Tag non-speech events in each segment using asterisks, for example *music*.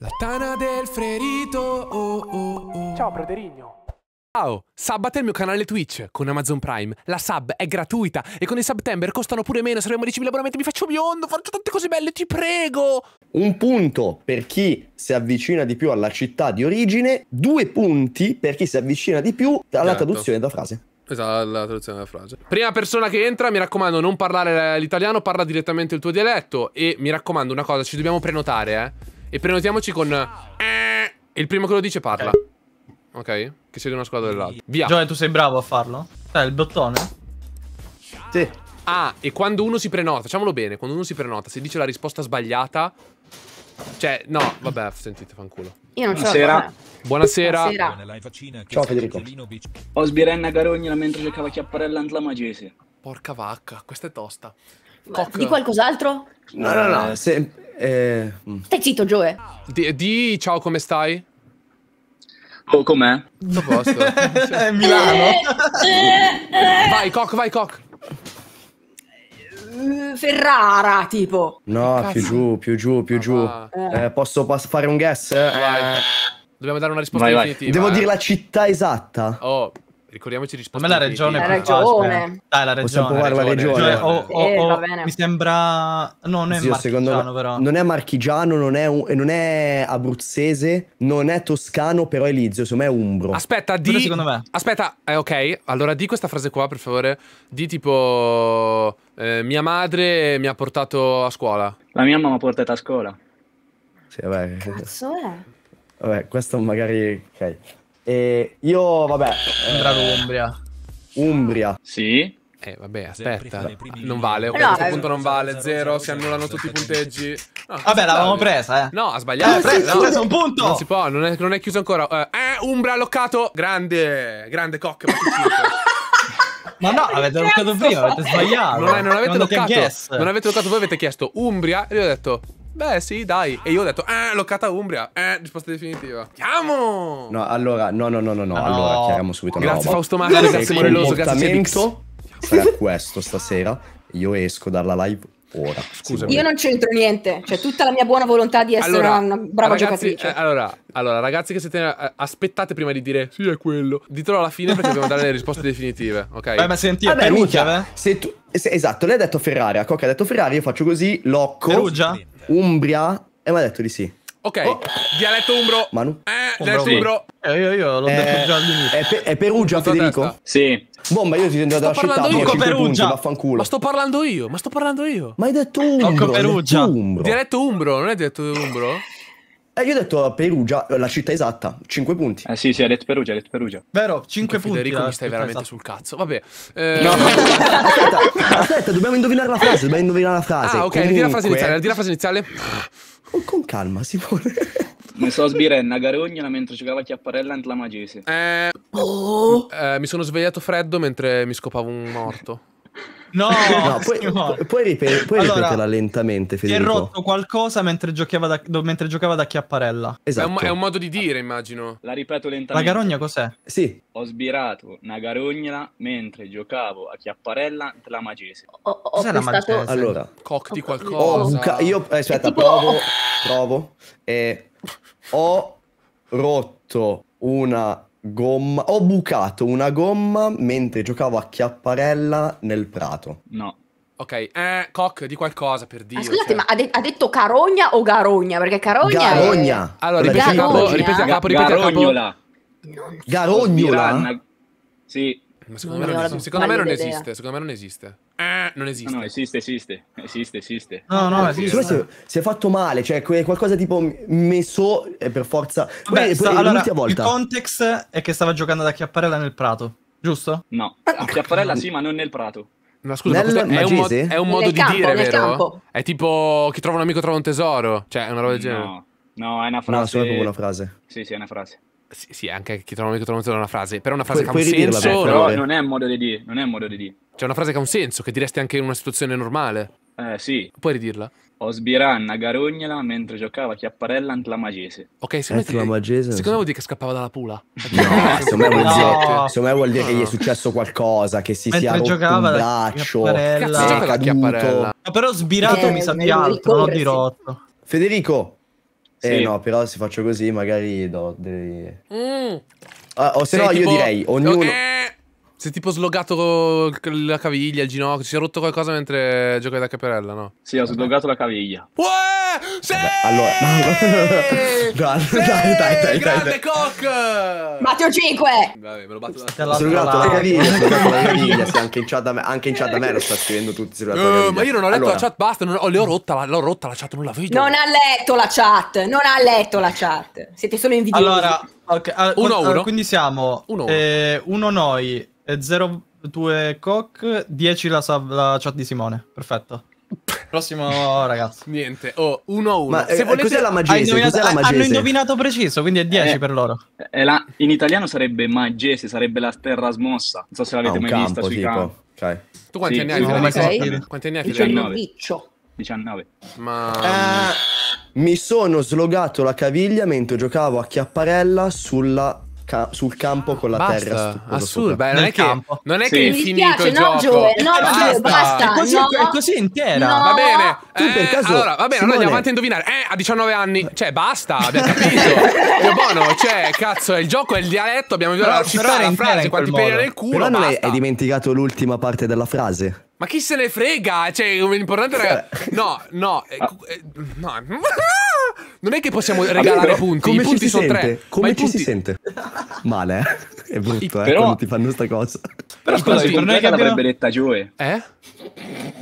La tana del ferito. oh oh oh. Ciao Broderigno. Ciao, sabbate il mio canale Twitch con Amazon Prime. La sub è gratuita e con i September costano pure meno, saremo 10.000 abbonamenti, mi faccio biondo, faccio tante cose belle, ti prego. Un punto per chi si avvicina di più alla città di origine, due punti per chi si avvicina di più alla certo. traduzione da frase. Esatto, la traduzione della frase. Prima persona che entra, mi raccomando, non parlare l'italiano, parla direttamente il tuo dialetto. E mi raccomando, una cosa, ci dobbiamo prenotare, eh. E prenotiamoci con... Eh, il primo che lo dice parla. Ok? Che siete una squadra dell'altra. Via. Giovanni, tu sei bravo a farlo? Eh, il bottone? Sì. Ah, e quando uno si prenota, facciamolo bene, quando uno si prenota, se dice la risposta sbagliata... Cioè, no, vabbè, sentite, fanculo. Io non Buonasera. Buonasera. Buonasera. Ciao Federico. Osbirenna Garogna mentre giocava Chiapparella Antla Magese Porca vacca, questa è tosta. Cock. Di qualcos'altro? No, no, no. Eh, se, eh... Stai zitto, Joe. Di, di ciao, come stai? Oh, com'è? Tutto a posto. *laughs* Milano. *laughs* vai, Coc, vai, Coc. Eh, Ferrara, tipo. No, più giù, più giù, più ah, giù. Eh. Eh, posso fare un guess? Eh, vai. Eh. Dobbiamo dare una risposta vai, vai. Devo eh. dire la città esatta. Oh ricordiamoci di rispondere. Ma la regione. La regione. Dai, la regione. Possiamo provare la regione. regione. oh, cioè, o, o, eh, mi sembra... No, non è Zio, marchigiano, però. Non è marchigiano, non è, un... non è, abruzzese, non è toscano, però è lizio, secondo me è umbro. Aspetta, di... Quello secondo me. Aspetta, eh, ok, allora di questa frase qua, per favore. Di tipo... Eh, mia madre mi ha portato a scuola. La mia mamma mi ha portato a scuola. Sì, vabbè. Che cazzo è? Vabbè, questo magari... Ok. E io, vabbè. Andrà l'Umbria. Eh, Umbria. Sì. Eh, vabbè, aspetta. Non vale, okay, no, a questo punto non eh, vale. Zero, si annullano tutti i punteggi. No, vabbè, l'avevamo presa, eh. No, ha sbagliato. Pre- ah, eh, no. preso un punto. Non si può, non è, non è chiuso ancora. Eh, Umbria alloccato. Grande, grande cock. Ma *laughs* no, avete toccato prima, avete sbagliato. Non, è, non avete toccato. Non avete toccato, voi avete chiesto Umbria. E io ho detto Beh, sì, dai. E io ho detto, eh, Locata Umbria. Eh, risposta definitiva. Chiamo! No, allora, no, no, no, no, no. Allora, chiariamo subito Grazie, roba. Fausto Mario, grazie Morelloso, grazie Sarà questo stasera. Io esco dalla live ora. Scusami. Io non c'entro niente, cioè tutta la mia buona volontà di essere allora, una brava ragazzi, giocatrice. Eh, allora, allora, ragazzi che siete eh, aspettate prima di dire sì è quello, ditelo alla fine perché dobbiamo dare le risposte definitive, ok? Beh, ma senti, Vabbè, Perugia, se tu, se, esatto, lei ha detto Ferrari, a Coca ha detto Ferrari, io faccio così, Locco, Perugia? Umbria, e mi ha detto di sì. Ok, oh. dialetto umbro. Manu. Eh, dialetto sì. umbro. Eh, io, io l'ho eh, detto già all'inizio. È, pe- è Perugia, Federico? Testa. Sì. Bomba, io ti sento dalla città. Io Punti, vaffanculo. Ma sto parlando io, ma sto parlando io. Ma hai detto umbro. Tocco Perugia. Umbro. Dialetto umbro, non hai detto umbro? Eh, io ho detto Perugia, la città esatta, 5 punti. Eh sì, sì, hai detto Perugia, hai detto Perugia. Vero, 5 punti. Federico, mi stai veramente esatta. sul cazzo. Vabbè. Eh... No. *laughs* aspetta, aspetta, dobbiamo indovinare la frase, dobbiamo indovinare la frase. Ah, ok, Comunque... ridì la frase iniziale, ridì la frase iniziale. Con, con calma, Simone. *laughs* Mi sono sbirenna a Garognana mentre giocava a Chiapparella in Magese. Eh... Oh. eh, mi sono svegliato freddo mentre mi scopavo un morto. No, no *laughs* puoi, pu- puoi, ripetere, puoi allora, ripeterla lentamente. Federico. Si è rotto qualcosa mentre giocava da, do, mentre giocava da chiapparella. Esatto. È un, è un, modo di dire, immagino. La ripeto lentamente. La carogna cos'è? Sì. Ho sbirato una carogna mentre giocavo a chiapparella la magese. Ho, ho cos'è la magese? Allora, cocti qualcosa. Ca- io, eh, aspetta, tipo... provo. *laughs* Provo. Eh, ho rotto una gomma. Ho bucato una gomma mentre giocavo a chiapparella nel prato. No. Ok, eh, Coc, di qualcosa per dire. Ah, scusate, cioè. ma ha, de- ha, detto carogna o garogna? Perché carogna. Garogna. È... Allora, ripeti a capo, ripeti a capo, ripeti a capo. Garognola. Garognola. Sì. Ma secondo, non me, non, secondo me non esiste, secondo me non esiste. Eh, non esiste. No, no, esiste, esiste, esiste, esiste. No, no, ah, esiste. Si, ah. si è fatto male, cioè qualcosa tipo messo eh, per forza... Vabbè, sta, allora, volta. il context è che stava giocando da Chiapparella nel Prato, giusto? No, a Chiapparella sì, ma non nel Prato. Ma scusa, Nel, ma è, un mod- è, un modo nel di campo, dire, vero? Campo. È tipo chi trova un amico trova un tesoro, cioè è una roba del genere. No, no è una frase. No, solo una frase. Sì, sì, è una frase. Sì, sì anche chi trova un microfono è una frase, però è una frase Pu- che ha un senso. Dirla, però eh. non è modo di dire, non è modo di dire. C'è una frase che ha un senso, che diresti anche in una situazione normale. Eh, sì. Puoi ridirla? Ho Osbiranna Garognela mentre giocava Chiapparella Antlamagese. Ok, secondo te, Antlamagese? Secondo me vuol dire che scappava dalla pula. No, secondo, me vuol dire, no. secondo me vuol dire che gli è successo qualcosa, che si mentre sia rotto un braccio, Cazzo, è caduto. Ma però sbirato eh, mi sa di altro, non di rotto. Federico, eh sì. no, però se faccio così magari do dei... Mm. Ah, o se no tipo... io direi, ognuno... Eh. Si è tipo slogato la caviglia, il ginocchio, si è rotto qualcosa mentre giocava da caperella, no? Sì, ho slogato la caviglia. Uè! Sì! allora, dai, sì! dai, dai, dai, grande dai. cock! Matteo 5! Vabbè, me lo batto da Slogato la caviglia, *laughs* slogato la caviglia, sì, anche in chat da me, anche in chat da me lo sta scrivendo tutti uh, Ma io non ho letto allora. la chat, basta, non, oh, le ho rotta, la, l'ho rotta la chat, non la vedo. Non ha letto la chat, non ha letto la chat. Siete solo invidiosi. Allora, ok, ah, uno, ah, uno. quindi siamo uno, uno. Eh, uno noi 02 Coq, 10 la, la chat di Simone. Perfetto. *laughs* Prossimo ragazzo. Niente, oh, 1 a 1. Ma, eh, Se eh, volete... cos'è la magese? Cos'è la magese? Hanno indovinato preciso, quindi è 10 eh, per loro. Eh, la, in italiano sarebbe magese, sarebbe la terra smossa. Non so se l'avete ah, mai campo, vista sui campi. Okay. Tu quanti sì, anni hai? Quanti anni hai? 19. 19. Ma... Eh, mm. mi sono slogato la caviglia mentre giocavo a Chiapparella sulla ca- sul campo con la basta, terra. Assurdo, beh, non, è che, non è sì. che è finito il no, gioco. no, basta. basta. È, così, no. è così intera. No. Va bene. Tu eh, per caso, allora, va bene, allora andiamo avanti a indovinare. Eh, a 19 anni. Cioè, basta, abbiamo capito. è *laughs* buono, cioè, cazzo, il gioco è il dialetto, abbiamo visto la città, la frase, quanti peli nel culo, Però non hai dimenticato l'ultima parte della frase? Ma chi se ne frega? Cioè, l'importante era... *laughs* No, no, eh, ah. eh, no. *laughs* Non è che possiamo regalare Amico, punti, i punti sono tre. Come ci punti... si sente? *laughs* Male, eh? È brutto, I, eh, quando ti fanno questa cosa. Però I scusa, per noi che l'avrebbe detta giù, Eh?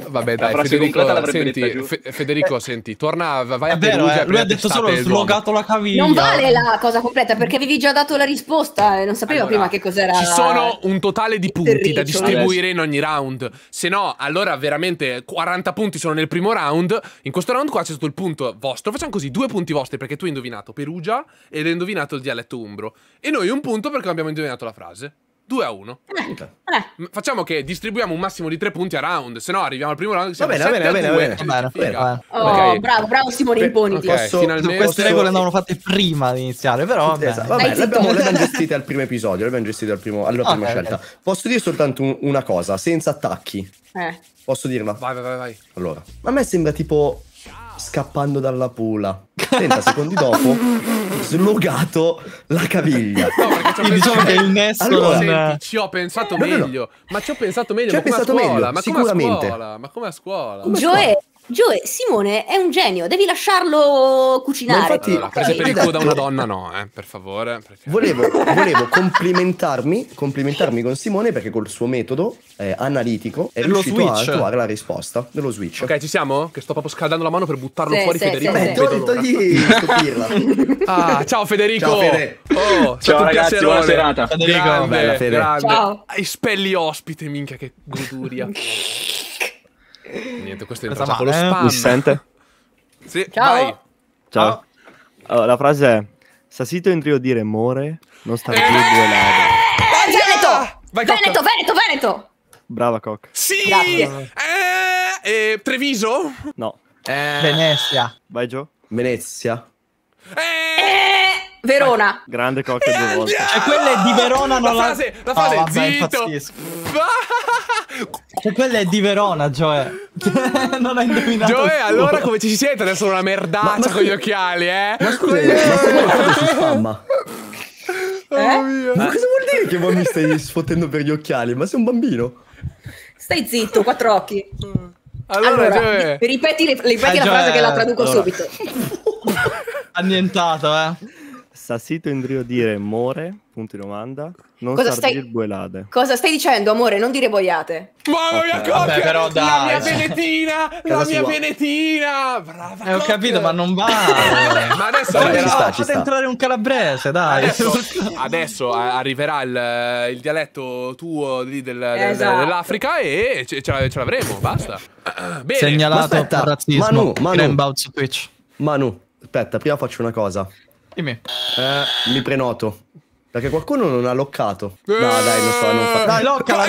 Vabbè, dai, la Federico, senti, Fe Federico, eh. senti, torna, vai a vero, Perugia. Eh, lui ha detto solo slogato la caviglia. Non vale la cosa completa, perché avevi già dato la risposta e eh, non sapevo allora, prima che cos'era. Ci sono un totale di punti da eh. distribuire in ogni round, se no allora veramente 40 punti sono nel primo round. In questo round qua c'è stato il punto vostro. Facciamo così, due punti vostri perché tu hai indovinato Perugia ed hai indovinato il dialetto umbro. E noi un punto perché abbiamo indovinato la frase. 2 a 1. Eh, eh. Facciamo che distribuiamo un massimo di 3 punti a round, se no arriviamo al primo round. Va bene, va bene, va bene, va bene. Oh, bravo, bravo Simone Imponiti. Okay, posso, Queste regole andavano fatte prima di iniziare, però vabbè. Esatto, vabbè, le abbiamo, gestite al primo episodio, le abbiamo gestite al primo, alla prima scelta. Okay. Posso dire soltanto un, una cosa, senza attacchi. Eh. Posso dirla? vai, vai, vai. Allora, a me sembra tipo scappando dalla pula. 30 secondi dopo, slogato la caviglia. No, perché ci ho pensato diciamo il nesso allora, senti, ci ho pensato no, meglio. No, no. Ma ci ho pensato meglio. Ci ho pensato meglio, ma come sicuramente. A scuola? Ma come a scuola? Come Gioè, Gioe, Simone è un genio, devi lasciarlo cucinare. Ma infatti, allora, prese per il culo da una donna, no, eh, per favore. Volevo, volevo complimentarmi, complimentarmi, con Simone perché col suo metodo eh, analitico è dello riuscito switch. a trovare la risposta dello switch. Ok, ci siamo? Che sto proprio scaldando la mano per buttarlo sì, fuori, sì, Federico. Sì, sì. Togli, togli *laughs* ah, ciao Federico. Ciao, Fede. oh, ciao ragazzi, buona serata. Federico, grande, bella Fede. Ciao. Espelli ospite, minchia, che goduria. *laughs* Niente, questo è entrato con lo eh, spam. Mi sente? sì, Ciao. Vai. Ciao. Allora, la frase è Sassito Indrio dire more, non sta più due lado. Veneto! Vai, Veneto, Veneto, Veneto! Brava Coc. Sì! Eh, eh, Treviso? No. Eh. Venezia. Vai Gio. Venezia. Eh, eh Verona. Grande Coc due eh, volte. Cioè, quella è di Verona, non la... Frase, la frase, oh, vabbè, cioè, quella è di Verona, Gioè. *laughs* non hai indovinato. Gioè, allora come ci si sente adesso? Una merdaccia ma, ma con gli occhiali, eh? Ma scusa, eh. ma scusa, guardando su spamma? Oh, eh? Oh mio. Ma cosa vuol dire che mi stai sfottendo per gli occhiali? Ma sei un bambino. Stai zitto, quattro occhi. Mm. Allora, allora Gioè... ripeti, ripeti eh, la Gioè... frase che la traduco allora. subito. Annientato, eh. Sassito Indrio dire more? Punto di domanda. Non cosa stai... boiate. Cosa stai dicendo, amore? Non dire boiate. Mamma okay. mia, okay. Vabbè, però dai. La mia venetina! *laughs* la mia venetina! Brava! Eh, ho capito, ma non va! ma adesso arriverà... ci sta, ci sta. entrare un calabrese, dai! Adesso, *laughs* adesso eh, arriverà il, eh, il, dialetto tuo lì del, esatto. dell'Africa e ce, ce l'avremo, basta. Bene. Segnalato Aspetta, razzismo. Manu, Manu. Manu, aspetta, prima faccio una cosa. Dimmi. Eh, mi prenoto. Perché qualcuno non ha loccato. No, eh. dai, lo so, non fa... Dai, loccala, eh.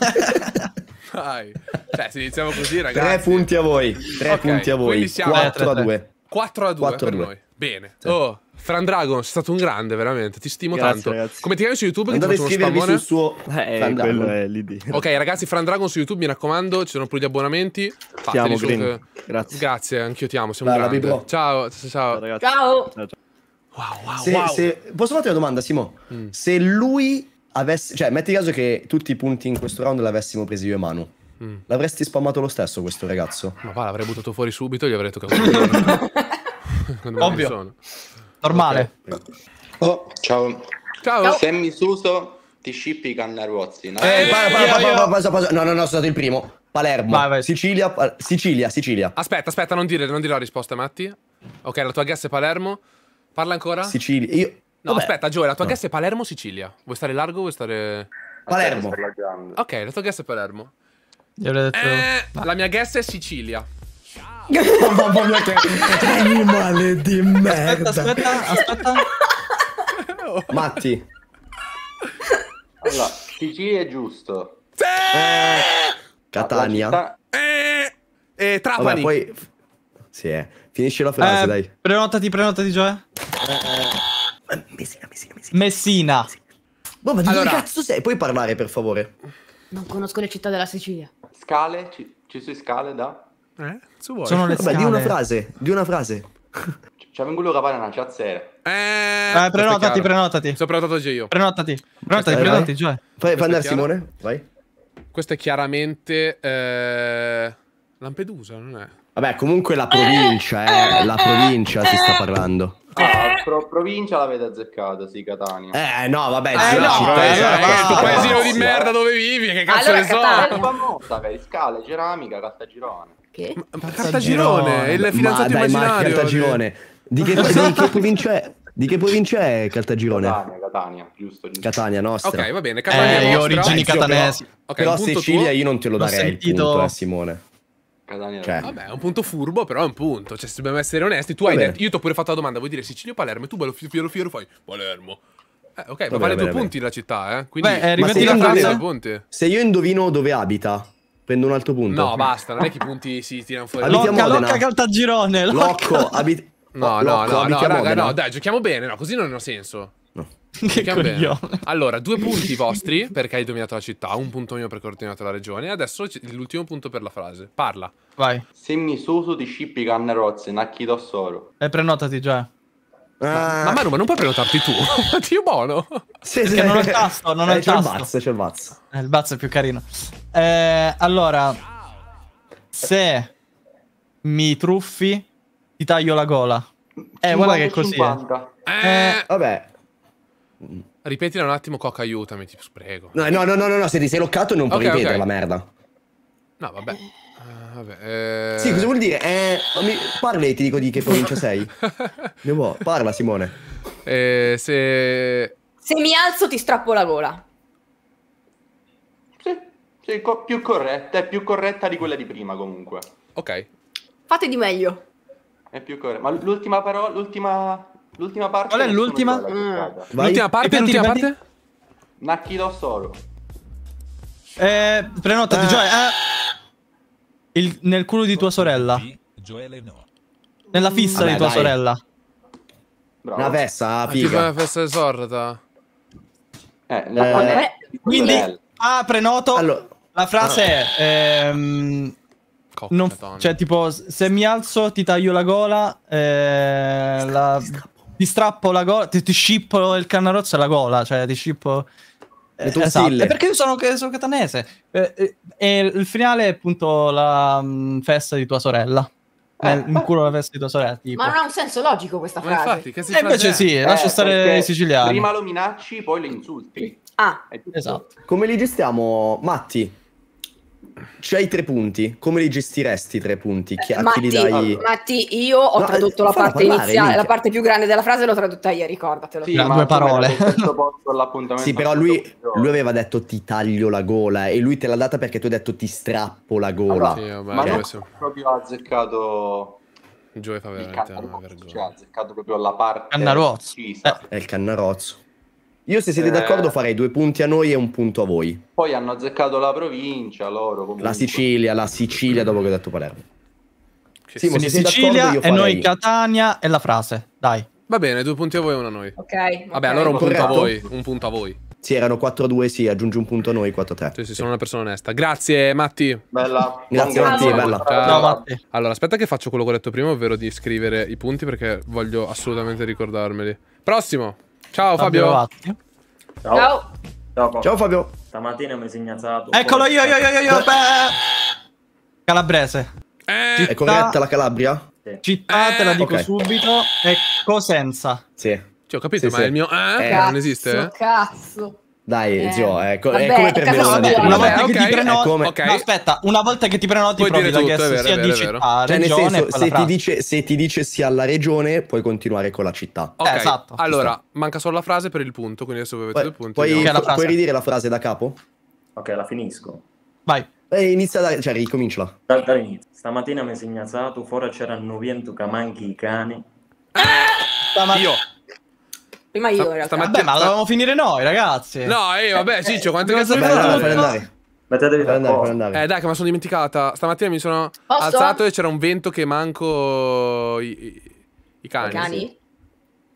dai! *laughs* dai. Cioè, se iniziamo così, ragazzi... Tre punti a voi. Tre okay, punti a voi. 4 a 2. 4 a 2 4 a 2. Bene. Sì. Oh, Fran Dragon, sei stato un grande, veramente. Ti stimo Grazie, tanto. Ragazzi. Come ti chiami su YouTube? Andate che ti faccio uno Sul suo... eh, Fran quello è l'ID. Ok, ragazzi, Fran Dragon su YouTube, mi raccomando, ci sono pure gli abbonamenti. Fateli ti amo, su... Grazie. Grazie, anch'io ti amo. Siamo Bella, grande. Ciao, ciao, ciao. Ciao. ciao. Wow, wow, se, wow. Se... Posso farti una domanda, Simo? Mm. Se lui avesse... Cioè, metti caso che tutti i punti in questo round l'avessimo presi io e Manu. Mm. L'avresti spammato lo stesso questo ragazzo? Ma va, l'avrei buttato fuori subito e gli avrei detto che... *laughs* Ovvio. Normale. Okay. Oh, ciao. Ciao. ciao. Sammy Suso, ti shippi Cannarozzi. No? No, no, no, sono stato il primo. Palermo, vai, vai. Sicilia, Sicilia, Sicilia. Aspetta, aspetta, non dire, non dire la risposta, Matti. Ok, la tua guess è Palermo. Parla ancora? Sicilia. Io... No, Vabbè. aspetta, Gioia, la tua no. guess è Palermo Sicilia? Vuoi stare largo o vuoi stare... Palermo. Ok, la tua guess è Palermo. Eh, la mia guess è Sicilia. Oh, mamma mia che animale di merda. Aspetta, aspetta, aspetta. *laughs* Matti. Allora, Sicilia è giusto. Sì! Eh, Catania. Città... Eh, eh, Trapani. Vabbè, poi... Sì, eh. Finisci la frase, eh, dai. Prenotati, prenotati, Gioè. Eh, eh, Messina, Messina, Messina. Messina. Messina. Boh, ma di allora... cazzo sei? Puoi parlare, per favore? Non conosco le città della Sicilia. Scale? Ci, ci sono scale da? Eh? Sono le Vabbè, di una frase, di una frase. *laughs* Ci avevo voluto capare una ciazzera. Eh, eh prenotati, prenotati. Sono prenotato già io. Prenotati, prenotati, vai, prenotati, vai. Fai, fai andare Simone, vai. Questo è chiaramente eh, Lampedusa, non è? Vabbè, comunque la provincia, eh, la provincia si sta parlando. Ah, pro provincia l'avete azzeccata, sì, Catania. Eh, no, vabbè, eh, no, città, eh, esatto, no, paesino di merda dove vivi, che cazzo allora, ne so? È famosa, per scale, ceramica, Caltagirone. Che? Ma il fidanzato ma, dai, immaginario. Ma Caltagirone. Di che, *laughs* di che provincia è? Di che provincia è Cartagirone? Catania, Catania, giusto, giusto. Catania nostra. Ok, va bene. Catania eh, nostra. io ho origini esatto. catanesi. Okay, però Sicilia tuo? io non te lo darei il punto a eh, Simone. Cioè. Vabbè, è un punto furbo, però è un punto. Cioè, se dobbiamo essere onesti, tu va hai detto... Io ti ho pure fatto la domanda, vuoi dire Sicilia o Palermo? E tu bello fiero fiero fai Palermo. Eh, ok, va ma vale due punti la città, eh. Quindi... Beh, eh, la frase. Indovino, se io indovino dove abita, Prendo un altro punto. No, basta, non è che i punti si tirano fuori. Locca, Locca Caltagirone. Locco, abit... No, no, no, no, raga, no, dai, giochiamo bene, no, così non ha senso. No. Che coglione. Allora, due punti vostri perché hai dominato la città, un punto mio perché ho ordinato la regione. e Adesso l'ultimo punto per la frase. Parla. Vai. Semmi soso di scippi canne rozze, nacchido solo. E eh, prenotati già. Ah. Ma, ma Manu, ma non puoi prenotarti tu? Dio *laughs* buono. Sì, sì. Perché non ho il tasto, non ho eh, il tasto. C'è il Buzz, c'è il Buzz. Eh, il Buzz è più carino. Eh, allora, se mi truffi, ti taglio la gola. Eh, guarda che è così Eh, eh. eh vabbè. Ripetila un attimo, Coca, aiutami, ti prego. No, no, no, no, no, se ti sei loccato non puoi ripetere la merda. No, vabbè. Ah, vabbè eh. Sì, cosa vuol dire? Eh, parli e ti dico di che provincia sei. *laughs* Parla, Simone. se... Se mi alzo ti strappo la gola. Cioè, co- più corretta, è più corretta di quella di prima comunque. Ok. Fate di meglio. È più corretta. Ma l'ultima parola, l'ultima, l'ultima parte... Qual è l'ultima? Mm. L'ultima parte, l'ultima parte? parte? Nakido Soro. Eh, prenotati, eh. Joy. Eh. Il, nel culo di tua sorella. no. Nella fissa Vabbè, di tua dai. sorella. Bravo. Una festa, ah, figa. Una festa di sorda. Eh, eh, quindi, ah, prenoto. Allora, la frase ah. è... Ehm, non, cioè, tipo, se mi alzo ti taglio la gola, eh, ti, la, ti, strappo la gola, ti, ti scippo il cannarozzo e la gola, cioè ti scippo... Eh, esatto. perché io sono, sono catanese. Eh, eh, e il finale è appunto la mh, mm, festa di tua sorella. Eh, in culo la festa di tua sorella. Tipo. Ma non ha un senso logico questa frase. Ma infatti, che si e invece è? sì, eh, lascia stare i siciliani. Prima lo minacci, poi lo insulti. Ah, esatto. Come li gestiamo, Matti? C'hai i tre punti, come li gestiresti i tre punti? Chi, a Matti, chi li dai? Oh, Matti, io ho no, eh, tradotto la parte parlare, iniziale, mica. la parte più grande della frase l'ho tradotta ieri, ricordatelo. Sì, due parole. sì, però lui, lui, aveva detto ti taglio la gola e lui te l'ha data perché tu hai detto ti strappo la gola. Allora, ma non so. proprio azzeccato... Gioe fa veramente una vergogna. Cioè, azzeccato proprio la parte... Cannarozzo. Eh. È il cannarozzo. Io se siete eh... d'accordo farei due punti a noi e un punto a voi. Poi hanno azzeccato la provincia, loro comunque. La Sicilia, la Sicilia dopo che ho detto Palermo. Che sì, sì, Sicilia e farei... noi Catania e la frase, dai. Va bene, due punti a voi e uno a noi. Ok. Vabbè, okay. allora un punto, a voi, un punto a voi. Sì, erano 4-2, sì, aggiungi un punto a noi, 4-3. Sì, sì, sono una persona onesta. Grazie, Matti. Bella. Grazie, Matti, bella. Ciao. Ciao, Matti. Allora, aspetta che faccio quello che ho detto prima, ovvero di scrivere i punti, perché voglio assolutamente ricordarmeli. Prossimo. Ciao Fabio. Fabio. Ciao. Ciao. Ciao Fabio. Ciao Fabio. Stamattina mi hai segnalato. Eccolo io, io, io, io, io. Calabrese. Eh. Ecco, Città... È corretta la Calabria? Sì. Città, eh. te la eh, dico okay. subito, è Cosenza. Sì. Cioè, ho capito, sì, ma sì. il mio eh, cazzo, non esiste? Cazzo. Dai, eh. Gio, è, co- Vabbè, è come per me. No, una volta okay, che ti prenoti, come... okay. no, aspetta, una volta che ti prenoti, puoi dire tutto, che vero, sia vero, di città, cioè, nel senso, se ti, dice, se ti, dice, sia la regione, puoi continuare con la città. Okay. Eh, esatto. Allora, manca solo la frase per il punto, quindi adesso avete due punti. Puoi, pu- puoi ridire la frase da capo? Ok, la finisco. Vai. Eh, inizia da, cioè, ricominciala. Da, dall'inizio. Stamattina mi sei segnazzato, fuori c'erano 90 manchi i cani. Ah! Stamattina. Io. Prima io, in realtà. Vabbè, ma dovevamo finire noi, ragazzi. No, eh, vabbè, sì, cioè, quante cazzo fai? Ma te devi andare, oh. andare. Eh, dai, che me sono dimenticata. Stamattina mi sono Posso? alzato e c'era un vento che manco i, i, cani. I cani? Sì.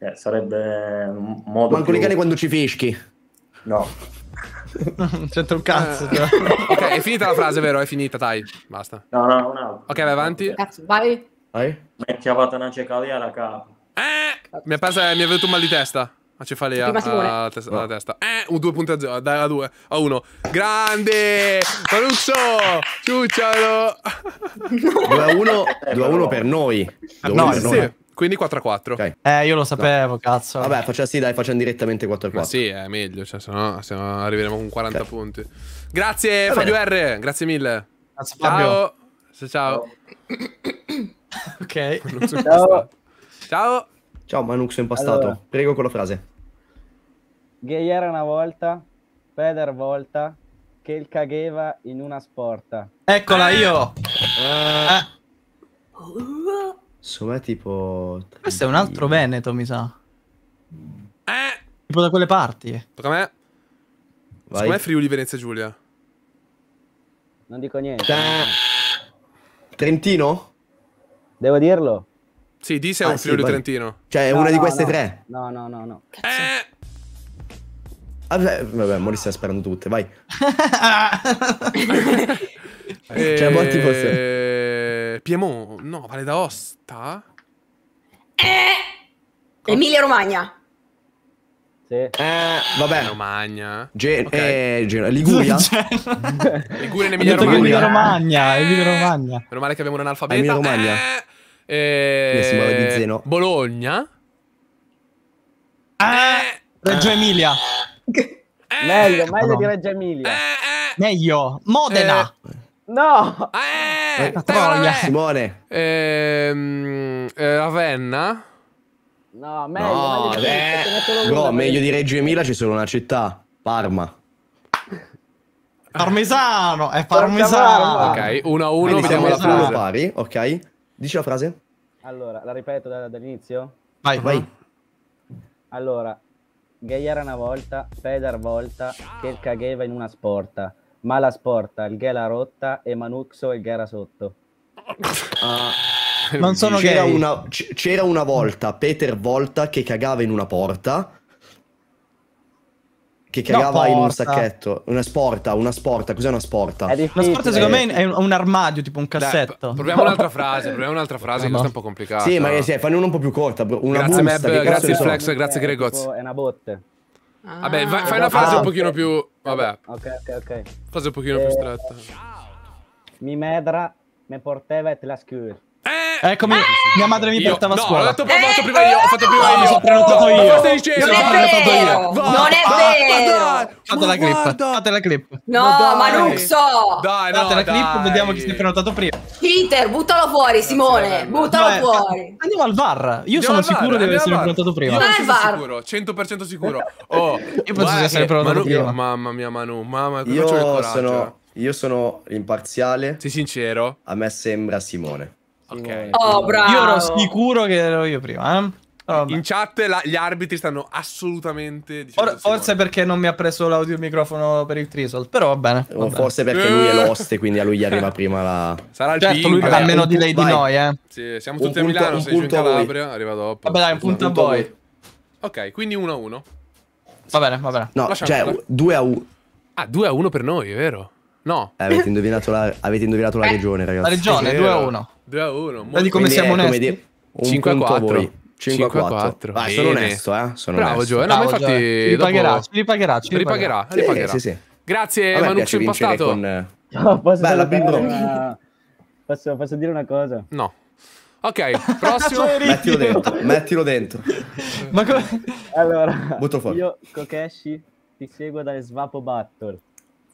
Eh, sarebbe un modo. Manco più... i cani quando ci fischi. No. non c'entra un cazzo. Eh. Cioè. *laughs* ok, è finita la frase, vero? È finita, dai. Basta. No, no, no. Ok, vai avanti. Cazzo, vai. Vai. Metti a vatana cecalia la capa. Eh, mi, è pasa, mi è venuto un mal di testa. A cefalea alla testa, testa. Eh, un 2.0, dai a 2 a 1. Grande! Maruccio! Ciuccialo! 2 a 1, 2 a 1 per noi. No, per sì. Noi. Quindi 4 a 4. Okay. Eh, io lo sapevo, no. cazzo. Vabbè, faccia, sì, dai, facciamo direttamente 4 a 4. Ma sì, è meglio, cioè, se no, se no arriveremo con 40 okay. punti. Grazie, Va Fabio bene. R, grazie mille. Grazie, Fabio. Ciao. Ciao. *coughs* ok. ciao. Ciao. Ciao Manuxo impastato. Allora. Prego con la frase. Gayera una volta, Feder volta, che il cagheva in una sporta. Eccola eh. io. Uh. Uh. Insomma, tipo. Questo è un altro Veneto, mi sa. Eh. Tipo da quelle parti. Tocca a me. Vai. Secondo Friuli Venezia Giulia. Non dico niente. Da... Trentino? Devo dirlo? Sì, Disa è ah, un ah, Friuli Trentino. Cioè, è no, una no, di queste no. tre. No, no, no, no. Eh. Vabbè, vabbè Mori sta sperando tutte, vai. *laughs* Cioè, eh, molti forse. Piemont, no, Valle d'Aosta? Eh. Emilia Romagna. Sì. Eh, vabbè. Romagna. Gen- okay. eh, Gen- Liguria. Cioè, Liguria *laughs* e Emilia Romagna. Emilia Romagna. Romagna. Eh! Meno male che abbiamo un ah, analfabeta. Emilia Romagna. Eh eh, Bologna. Eh, eh, Reggio Emilia. Eh, eh. meglio, meglio di Reggio Emilia. Eh, meglio. Modena. no. Eh, Troia. Simone. Ehm, Ravenna. No, meglio. No, meglio, eh. Bro, meglio di Reggio Emilia ci sono una città. Parma. Parmesano, è parmesano. Ok, 1 a 1, vediamo la pari, ok. Dici la frase? Allora, la ripeto da, dall'inizio? Vai, vai. Allora, gay era una volta, Fedar volta, che cagheva in una sporta. Ma la sporta, il gay l'ha rotta e Manuxo il gay era sotto. Uh, non sono c'era gay. Una, c'era una volta Peter Volta che cagava in una porta che creava no, in un sacchetto. Una sporta, una sporta, cos'è una sporta? Una sporta secondo me è un, un, armadio, tipo un cassetto. Dai, proviamo un'altra *laughs* frase, proviamo un'altra frase no, no. è un po' complicata. Sì, ma sì, fanno una un po' più corta. Una grazie busta, Mab, grazie Flex, so. grazie eh, Gregoz. È una botte. Ah, Vabbè, vai, fai una ah, frase ah, un pochino okay. più... Vabbè. Ok, ok, ok. Frase un pochino eh, più stretta. Mi medra, me porteva e te la scrive. Eh, Eccomi, eh, mia madre mi io, portava a no, scuola. Ho, detto, ho fatto eh, prima io, ho fatto prima ah, io. Sono prenotato io. Cosa stai dicendo? Non è vero. Va, non è ah, vero. Fate la clip, fate la clip. No, ma, ma Luxo. Dai, no, fate la clip, dai. vediamo chi si è prenotato prima. Peter, buttalo fuori, Simone, buttalo Vabbè, fuori. Andiamo al VAR. Io andiamo sono sicuro di essere prenotato prima. Io sono sicuro, 100% sicuro. Oh, *laughs* io penso di essere prenotato prima. Mamma mia, Manu, mamma, io sono io sono imparziale. Sei sincero? A me sembra Simone. Okay. Oh, bravo. Io ero sicuro che ero io prima. Eh? Oh, In chat la, gli arbitri stanno assolutamente Or, Forse perché non mi ha preso l'audio e il microfono per il Trisol, però va bene. Va forse perché lui è eh. l'oste, quindi a lui gli arriva prima la. Sarà il certo, lui Vabbè, almeno di lei di noi, eh. Sì, siamo un tutti punto, a Milano, sei in Calabria, arriva dopo. Vabbè, dai, un punto, punto a voi. Ok, quindi 1 a 1. Va bene, va bene. No, Lasciamo cioè 2 a 1. Ah, 2 a 1 per noi, è vero? No. Eh, avete indovinato la, avete indovinato la eh, regione, ragazzi. La regione, 2 a 1. Bravo, Vedi come siamo onesti. 5 a 4. 5 a 4. 4. sono onesto, eh. Sono Bravo, onesto. Gio. No, Bravo, infatti, Gio. ripagherà, dopo... ci ripagherà, ci ripagherà. Sì, ripagherà. Sì, sì. Grazie, Manuccio Impastato. Con... Eh, *laughs* no, Bella, sapere una... posso, posso dire una cosa? No. Ok, prossimo. *laughs* mettilo dentro, mettilo dentro. Ma come... Allora, Butto fuori. io, Kokeshi, ti seguo dal Svapo Battle.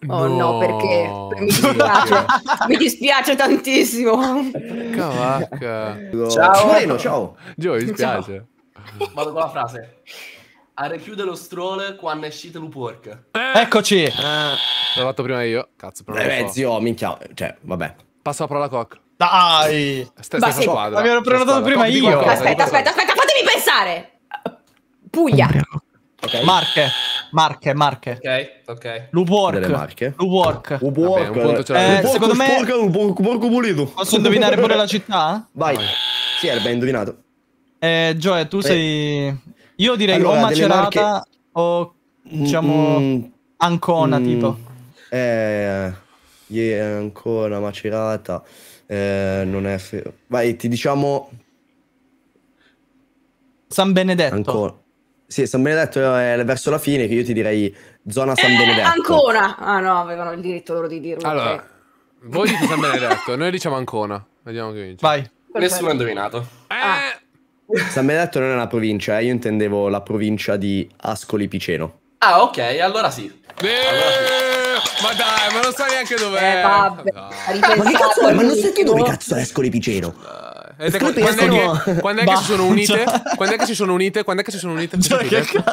Oh no, no perché mi *laughs* dispiace, mi dispiace tantissimo. Cavacca. Ciao, Moreno, ciao. Gio, mi dispiace. Ciao. Vado con la frase. A richiudere lo stroll quando è uscito Lupork. Eh. Eccoci. Eh. L'ho fatto prima io. Cazzo, però. Eh, zio, minchia. Cioè, vabbè. Passa la parola a Coq. Dai! St- Ma sì. quadra. L'avevo prenotato prima io. Aspetta, aspetta, aspetta, fatemi pensare. Puglia. Umbria, Okay. Marche. Marche, Marche. Ok, ok. Luborg. Delle marche. Eh, secondo me... Borgo Pulito. Posso indovinare pure la città? Vai. Vai. Sì, era ben indovinato. Eh, Gioe, tu eh. sei... Io direi allora, o Macerata marche... o, diciamo, mm, mm, Ancona, mm, tipo. Eh, yeah, Ancona, Macerata. Eh, non è... Vai, ti diciamo... San Benedetto. Ancona. Sì, San Benedetto è verso la fine, che io ti direi zona San eh, Benedetto. Eh, ancora! Ah no, avevano il diritto loro di dirlo. Allora, che... Cioè. voi dite San Benedetto, noi diciamo Ancona. Vediamo che vince. Vai. Nessuno ha indovinato. Eh. San Benedetto non è una provincia, eh. io intendevo la provincia di Ascoli Piceno. Ah, ok, allora sì. Eh, allora sì. Ma dai, ma non sai neanche dov'è. Eh, vabbè. No. Ah, ma, cazzo, ma non sai tu dove cazzo è Ascoli Piceno? Ed è quando, *laughs* quando, è che, quando è che bah, si sono unite? Cioè. Quando è che si sono unite? Quando è che si sono unite? Cioè, che detto?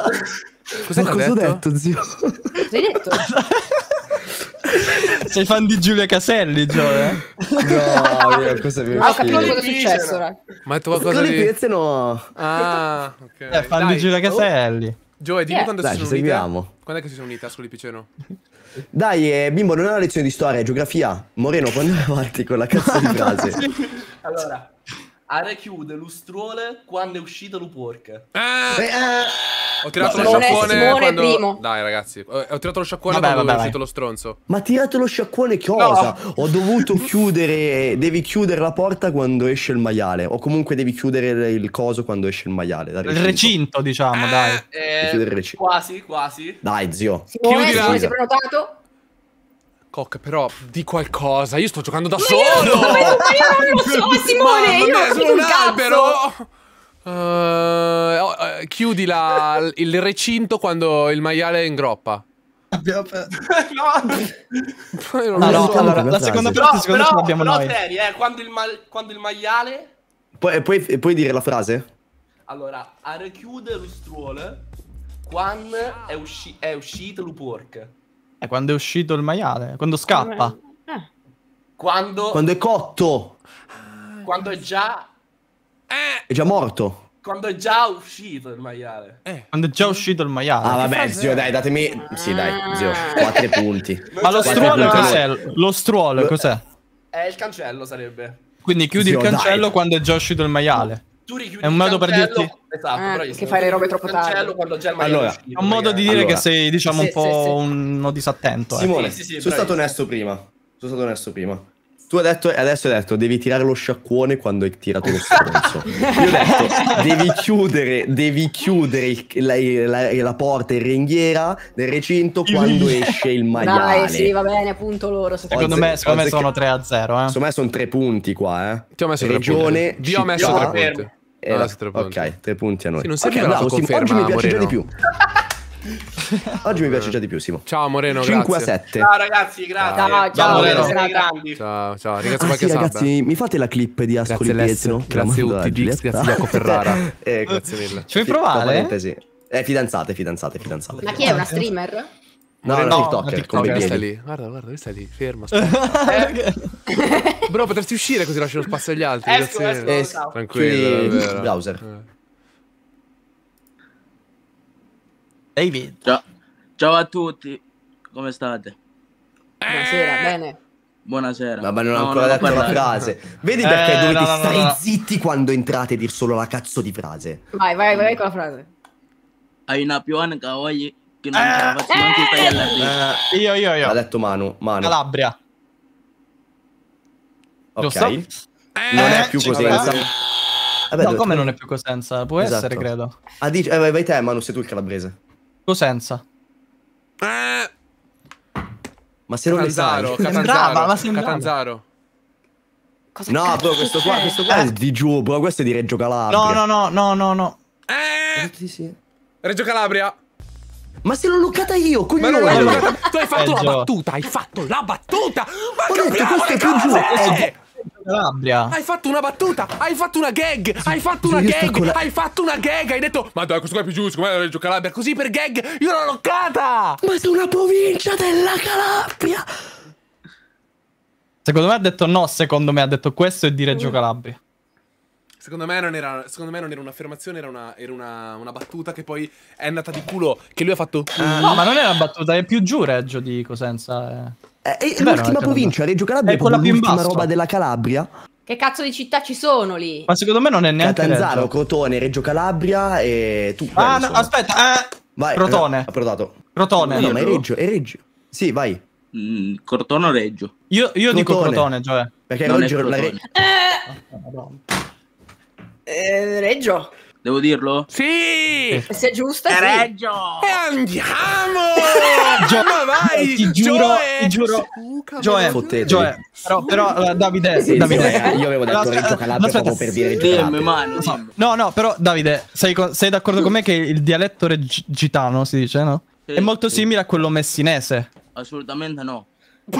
Cos'è Ma cosa ho detto? zio? Cosa hai detto? *laughs* Sei fan di Giulia Caselli, Gio, eh? No, io, questo è vero. ho capito cosa è successo, Ma tu cosa di... pezzi no. Ah, ok. Eh, fan Dai. di Giulia Caselli. Oh. dimmi yeah. quando Dai, ci sono seguiamo. unite. Quando è che si sono unite, a Ascoli Piceno? Dai, eh, bimbo, non è una lezione di storia, è geografia. Moreno, quando è avanti con la cazzo di *laughs* frase? allora a rechiude l'ustruole quando è uscita l'uporca. Ah! Beh, ah! Ho tirato no, lo sciacquone quando... Dai ragazzi, ho tirato lo sciacquone vabbè, quando vabbè, è uscito lo stronzo. Ma tirato lo sciacquone cosa? No. Ho dovuto chiudere, devi chiudere la porta quando esce il maiale o comunque devi chiudere il coso quando esce il maiale. Dai, recinto. Il recinto diciamo, eh, dai. Eh, il recinto. Quasi, quasi. Dai zio. Simone, Simone si è prenotato? Cock, però di qualcosa. Io sto giocando da ma solo. Io, ma io non lo so, *laughs* Simone. Ma, io ma sono un, albero. Uh, uh, chiudi la, il recinto quando il maiale è in groppa. Abbiamo perso. *laughs* no, non no so. allora, la seconda parte secondo però, me l'abbiamo però noi. Seri, eh, quando, il quando il maiale... Puoi, puoi, puoi dire la frase? Allora, a richiudere lo struole, quando è, usci- è uscito lo porco. È quando è uscito il maiale, quando scappa. Eh. eh. Quando... quando è cotto. Ah, quando è già... Eh. È già morto quando è già uscito il maiale. Eh. Quando è già uscito il maiale. Ah, vabbè, zio, dai, datemi. Sì, dai, zio, 4 ah. punti. *laughs* Ma lo struolo cos'è? Lo struolo cos'è? È il cancello, sarebbe. Quindi chiudi zio, il cancello dai. quando è già uscito il maiale. Tu richiudi è un modo per dirti Esatto, eh, che fai le robe troppo tardi. allora, è un modo di dire allora. che sei, diciamo, sì, un po' sì, uno disattento. Ecco. Simone, eh. sì, sono stato onesto prima. Sono stato onesto prima. Tu hai detto, adesso hai detto, devi tirare lo sciacquone quando hai tirato lo stronzo. *laughs* Io ho detto, devi chiudere, devi chiudere il, la, la, la, porta in ringhiera del recinto quando esce il maiale. Dai, sì, va bene, appunto loro. Secondo Oze, me, secondo me sono 3 a 0. Eh. Secondo me sono 3 punti qua, eh. Ti ho messo Regione, tre punti. Vi ho messo 3 punti. Era... No, tre ok, tre punti a noi. Sì, non okay, bravo, conferma, Oggi mi piace Moreno. già di più. *laughs* Oggi mi piace già di più, Simo. Ciao Moreno, 5 grazie. a 7. Ciao ragazzi, grazie. Ciao, ciao, ciao Moreno, Ciao, ciao, ragazzi, ah, sì, ragazzi mi fate la clip di Ascoli Pietro? Grazie a tutti, grazie a Ferrara. eh, grazie mille. Ci vuoi provare? Eh, fidanzate, fidanzate, fidanzate. Ma chi è una streamer? No, no, no TikToker come guarda, sta lì. Guarda, guarda, lui lì, fermo. *laughs* Bro, potresti uscire così lascio lo spazio agli altri. Esco, esco, eh, ciao. tranquillo. Sì, browser. Eh. Ciao. ciao a tutti, come state? Buonasera, eh. bene. Buonasera. Vabbè, non ho no, ancora detto la frase. Vedi perché eh, dovete no, no, stare zitti quando entrate e dir solo la cazzo di frase. Vai, vai, vai con la frase. Hai una più oggi che non eh, faccio eh, neanche tagliare eh, Io, io, io. Ha detto Manu, Manu. Calabria. Ok. Eh, non è eh, più Cosenza. Vabbè, no, come non è più Cosenza? Può esatto. essere, credo. Ah, dici, eh, vai, vai te, Manu, sei tu il calabrese. Cosenza. Eh. Ma se non è sai. Catanzaro, *laughs* ma sembrava. Catanzaro. Cosa no, bro, questo qua, questo qua eh. è di giù, bro, questo è di Reggio Calabria. No, no, no, no, no, no. Eh. Reggio Calabria. Ma se l'ho luccata io, coglione! Ma non luccata, tu hai fatto la battuta, hai fatto la battuta! Ma Ho detto, questo è più giù! Calabria. Hai fatto una battuta, hai fatto una gag, sì, hai fatto una gag, la... hai fatfatto una gag, hai detto Ma dai, questo qua è più giusto, come Reggio Calabria, così per gag, io l'ho loccata! Ma sei una provincia della Calabria! Secondo me ha detto no, secondo me ha detto questo e di Reggio mm. Calabria. Secondo me non era, me non era un'affermazione, era, una, era una, una, battuta che poi è andata di culo, che lui ha fatto... Ah, no, ma non è una battuta, è più giù Reggio di Cosenza. Eh. Eh, è, è, è l'ultima provincia, Reggio Calabria è quella più in roba della Calabria. Che cazzo di città ci sono lì? Ma secondo me non è neanche Catanzaro, Reggio. Crotone, Reggio Calabria e tu. Ah, no, aspetta. Eh. Vai, Crotone. Ha eh, provato. Crotone. No, ma è Reggio, è Reggio. Sì, vai. Mm, crotone o Reggio? Io, io crotone. dico Crotone, cioè. Perché non Reggio è Crotone. La Re... eh. oh, eh, Reggio. Devo dirlo? Sì! Se è giusta, sì. Reggio! E andiamo! *laughs* Gio- Ma vai! Ti giuro, Gioe! ti giuro. Gioè, Gioe, però, però eh, Davide, sì, Davide eh, io avevo detto no, Reggio Calabria proprio per dire Reggio Calabria. Mano, no, no, però Davide, sei, co- sei d'accordo con me che il dialetto reggitano si dice, no? Sì, è molto sì. simile a quello messinese. Assolutamente no. *laughs*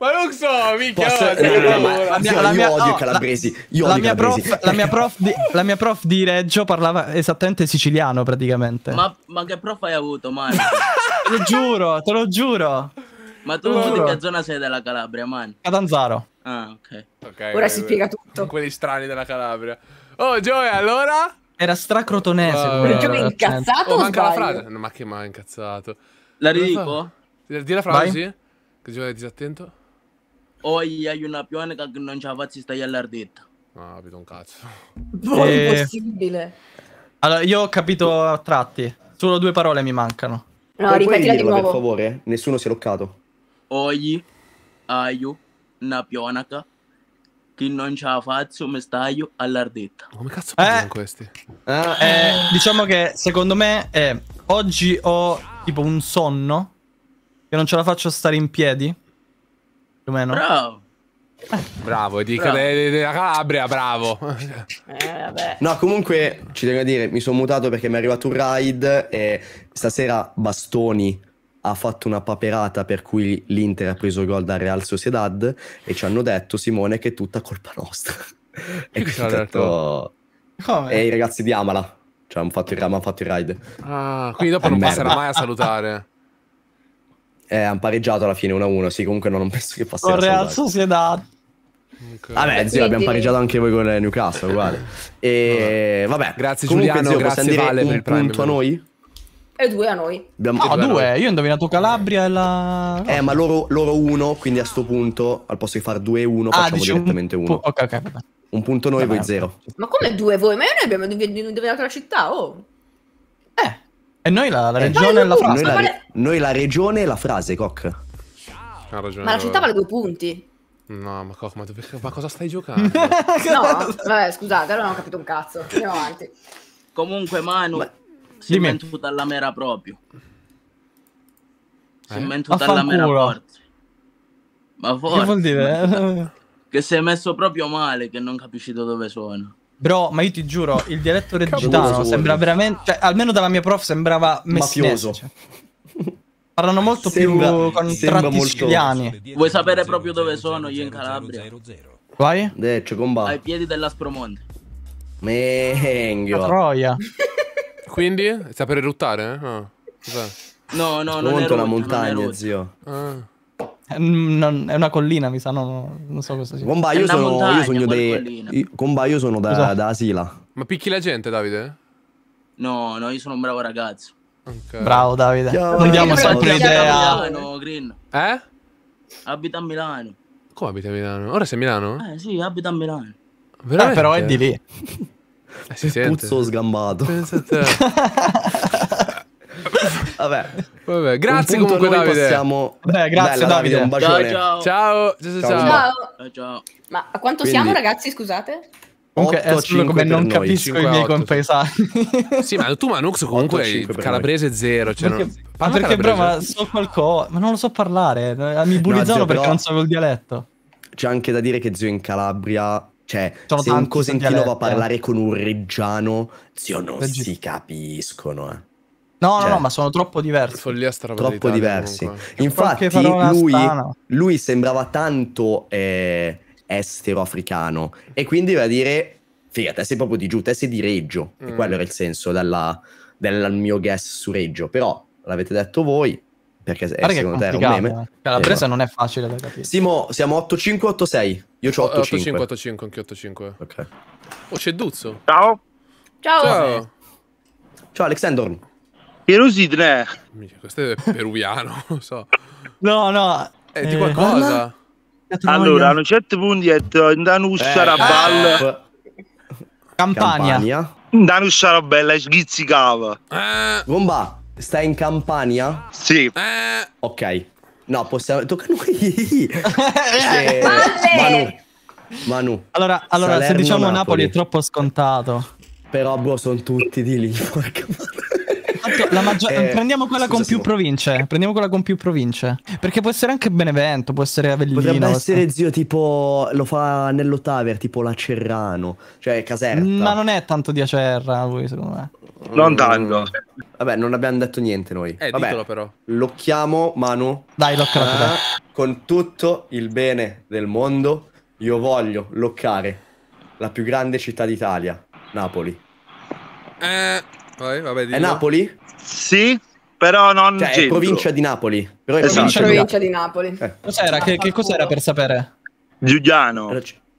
Ma non so, mica. Posso... No, no, no, ma... mia, la mia, io odio i calabresi. Io la, odio mia calabresi. Prof, la, mia prof di, la mia prof di Reggio parlava esattamente siciliano, praticamente. Ma, ma che prof hai avuto, Mario? *laughs* te lo giuro, te lo giuro. Ma tu giuro. di che zona sei della Calabria, man? Catanzaro. Ah, ok. okay Ora si spiega eh, tutto. Quelli strani della Calabria. Oh, Gioia, allora? Era stracrotonese. Uh, Perché è incazzato? Oh, manca sbaglio? la frase. No, ma che mai incazzato? La ridico? Dì la frase? Vai. Che Gioia è disattento. Oggi hai una pione che non ci ha fatto stare all'ardetta. No, ah, ho capito un cazzo. Boh, e... Eh, impossibile. Allora, io ho capito a tratti. Solo due parole mi mancano. No, ripetila di nuovo. per favore? Nessuno si è loccato. Oggi hai una pionaca che non ci ha fatto stare all'ardetta. come cazzo parlano eh, questi? Eh, eh, diciamo che secondo me eh, oggi ho tipo un sonno che non ce la faccio stare in piedi. Più o meno. Bravo. Bravo, dica della Calabria, bravo. Eh, no, comunque ci tengo a dire, mi sono mutato perché mi è arrivato un ride e stasera Bastoni ha fatto una paperata per cui l'Inter ha preso gol dal Real Sociedad e ci hanno detto, Simone, che è tutta colpa nostra. *laughs* e quindi ho detto... E i ragazzi di Amala, cioè, hanno fatto il, hanno fatto il ride. Ah, quindi dopo ah, non merda. passerà mai a salutare. *laughs* Eh, hanno pareggiato alla fine 1-1. Sì, comunque non penso che passi. Con Real Sociedad. Okay. Vabbè, zio, abbiamo pareggiato anche voi con Newcastle, uguale. E vabbè, grazie comunque, Giuliano, zio, grazie Vale per il premio. punto a noi? E due a noi. Abbiamo no, due, due. Noi. io ho indovinato Calabria e la... Eh, ma loro, loro uno, quindi a sto punto, al posto di fare 2-1, ah, facciamo direttamente un... uno. Ok, ok, vabbè. Un punto noi, vabbè, voi zero. Ma come due voi? Ma noi abbiamo indovinato la città, oh. Eh, e noi la, la eh, regione e la frase. Noi, vale... noi la, regione e la frase, Coc. Ha ragione. Ma la città vale due punti. No, ma, Coc, ma, dove... ma cosa stai giocando? *laughs* no, vabbè, scusate, non ho capito un cazzo. Andiamo avanti. Comunque, Manu, ma... si è mentuta alla mera proprio. Si è eh? mentuta mera forte. Ma forte. Che vuol dire? Ma... *laughs* che si è messo proprio male, che non capisci da dove sono. Bro, ma io ti giuro, il dialetto reggitano sembra veramente... Cioè, almeno dalla mia prof sembrava mafioso. Cioè. Parlano molto sembra, più con tratti siciliani. Vuoi sapere proprio dove sono io in Calabria? Vai? Eh, c'è combatto. Ai piedi della Spromonte. Menghio. Troia. *laughs* Quindi? Sta per eruttare? Eh? Oh. No, no, Spromonte non è una montagna, non zio. Ah. Non, è una collina, mi sa, no, non so cosa sia. Comba, io, sono, montagna, io sogno dei... Io, comba, io sono da, esatto. da asila. Ma picchi la gente, Davide? No, no, io sono un bravo ragazzo. Okay. Bravo Davide. Ciao. Non diamo sempre idea. Abita a Milano, Green. Eh? Abita a Milano. Come abita a Milano? Ora sei a Milano? Eh sì, abita a Milano. Veramente? Eh, però è di lì. Eh, si Puzzo sente. sgambato. Pensate. *laughs* Vabbè. Vabbè. grazie comunque Davide. Possiamo... Beh, grazie Bella, Davide. un bacione. Ciao ciao. Ciao, ciao. ciao, ciao. Ma a quanto Quindi... siamo ragazzi, scusate? Comunque 8, è come non noi, capisco 5, i miei compaesani. *laughs* sì, ma tu Manux comunque 8, 5 calabrese zero. Cioè perché, non... Ma perché bro, ma so qualcosa, ma non lo so parlare. Mi bullizzano no, perché però... non so il dialetto. C'è anche da dire che zio in Calabria cioè, Sono se un cosentino va a parlare eh. con un reggiano, zio, non Reggi... si capiscono, eh. No, cioè, no, no, ma sono troppo diversi. Follia troppo diversi. Comunque. Infatti, lui, lui, sembrava tanto eh, estero africano. E quindi va a dire: Figa, te sei proprio di giù, te sei di Reggio. Mm. E quello era il senso della, del mio guess su Reggio. Però l'avete detto voi. Perché Guarda eh, secondo te era un meme. Eh. Cioè, la eh, presa eh, non è facile da capire. Simo, siamo 8-5-8-6. Io ho 8-5. 8-5, anche 8-5. Ok. Oh, c'è Duzzo. Ciao. Ciao. Ciao, Ciao Alexandor. Erosidne. Questo è peruviano, *laughs* non so. No, no. Eh, di qualcosa. Eh, allora, hanno certi punti è eh, Danus eh, Sarabal. Eh. Campania. Campania. Danus Sarabella schizzicava. Eh. Bomba, stai in Campania? Sì. Eh. Ok. No, possiamo... Tocca a noi. *laughs* eh. Manu. Manu. Allora, allora se diciamo Napoli. Napoli è troppo scontato. Però, bro, sono tutti di lì. *laughs* Porca maggior... eh, prendiamo quella scusa, con più Simone. province. Prendiamo quella con più province. Perché può essere anche Benevento, può essere Avellino. Potrebbe essere questo. zio tipo lo fa nell'Ottaver, tipo la Cerrano, cioè Caserta. Ma non è tanto di Acerra lui, secondo me. Non tanto. Vabbè, non abbiamo detto niente noi. Eh, Vabbè, ditelo però. Locchiamo Manu. Dai, loccalo. Ah, con tutto il bene del mondo, io voglio loccare la più grande città d'Italia, Napoli. Eh, vai, vabbè, è Napoli? Sì, però non cioè, centro. provincia di Napoli. Però è esatto. provincia, provincia di Napoli. Eh. Cos'era? Che, che, cos'era per sapere? Giuliano.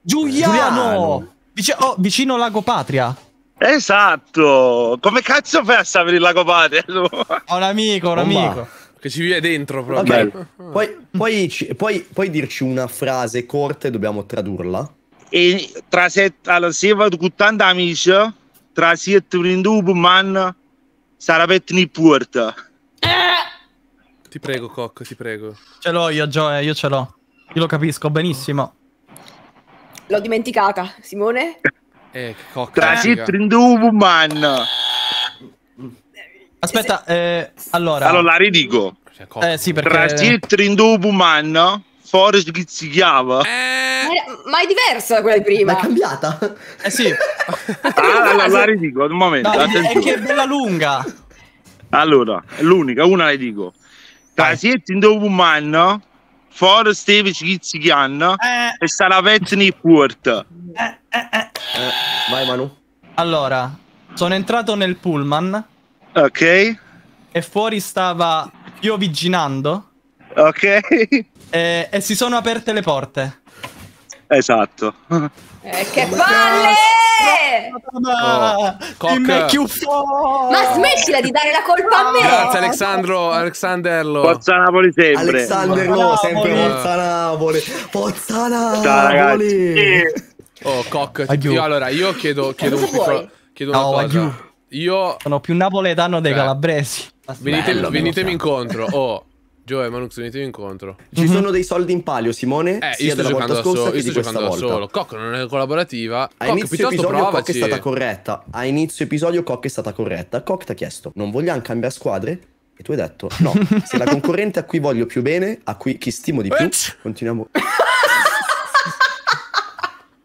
Giuliano! Giuliano. Vic- oh, vicino Lago Patria. Esatto. Come cazzo fai a sapere il Lago Patria? Ho un amico, un oh, amico. Ma. Che ci vive dentro proprio. Okay. Poi, poi, ci, poi, puoi dirci una frase corta e dobbiamo tradurla. E tra sette, allora, se vado con tanti amici, tra sette prendo un man Saravetni Puerta. Eh! Ti prego, Cocco, ti prego. Ce l'ho io, Joe, io ce l'ho. Io lo capisco benissimo. L'ho dimenticata, Simone? Eh, Cocco. cocca. Transit Aspetta, eh, allora... Allora la ridico. Cioè, eh sì, perché... Transit man. Forest ghizzicchiava. Eh... Ma, è diversa da quella di prima. Ma è cambiata. Eh sì. *laughs* ah, la, la, ridico, un momento. Dai, è che è bella lunga. Allora, è l'unica, una le dico. Tra in dopo man, Forest Steve Gizzichian eh. e Salavetni Port. Eh, eh, eh, eh. vai Manu. Allora, sono entrato nel pullman. Ok. E fuori stava piovigginando. Ok. E, e si sono aperte le porte. Esatto. Eh, che palle! Oh, Ma smettila di dare la colpa a me! Grazie Alexandro, Alexanderlo. Forza Napoli sempre. Alexanderlo, Napoli. sempre Forza Napoli. Forza Napoli. Oh, Cock, io, allora io chiedo, eh, chiedo un piccolo, chiedo no, una cosa. Io sono più napoletano dei Beh. calabresi. Venitemi, venitemi incontro. Oh, *laughs* Joe e Manux venite incontro. Ci mm -hmm. sono dei soldi in palio, Simone. Eh, io sto giocando da solo. Io sto giocando da solo. Cock non è collaborativa. A Cock, inizio episodio provaci. Cock è stata corretta. A inizio episodio Cock è stata corretta. Cock ti ha chiesto: non vogliamo cambiare squadre? E tu hai detto: no, se la concorrente a cui voglio più bene, a cui chi stimo di più, continuiamo.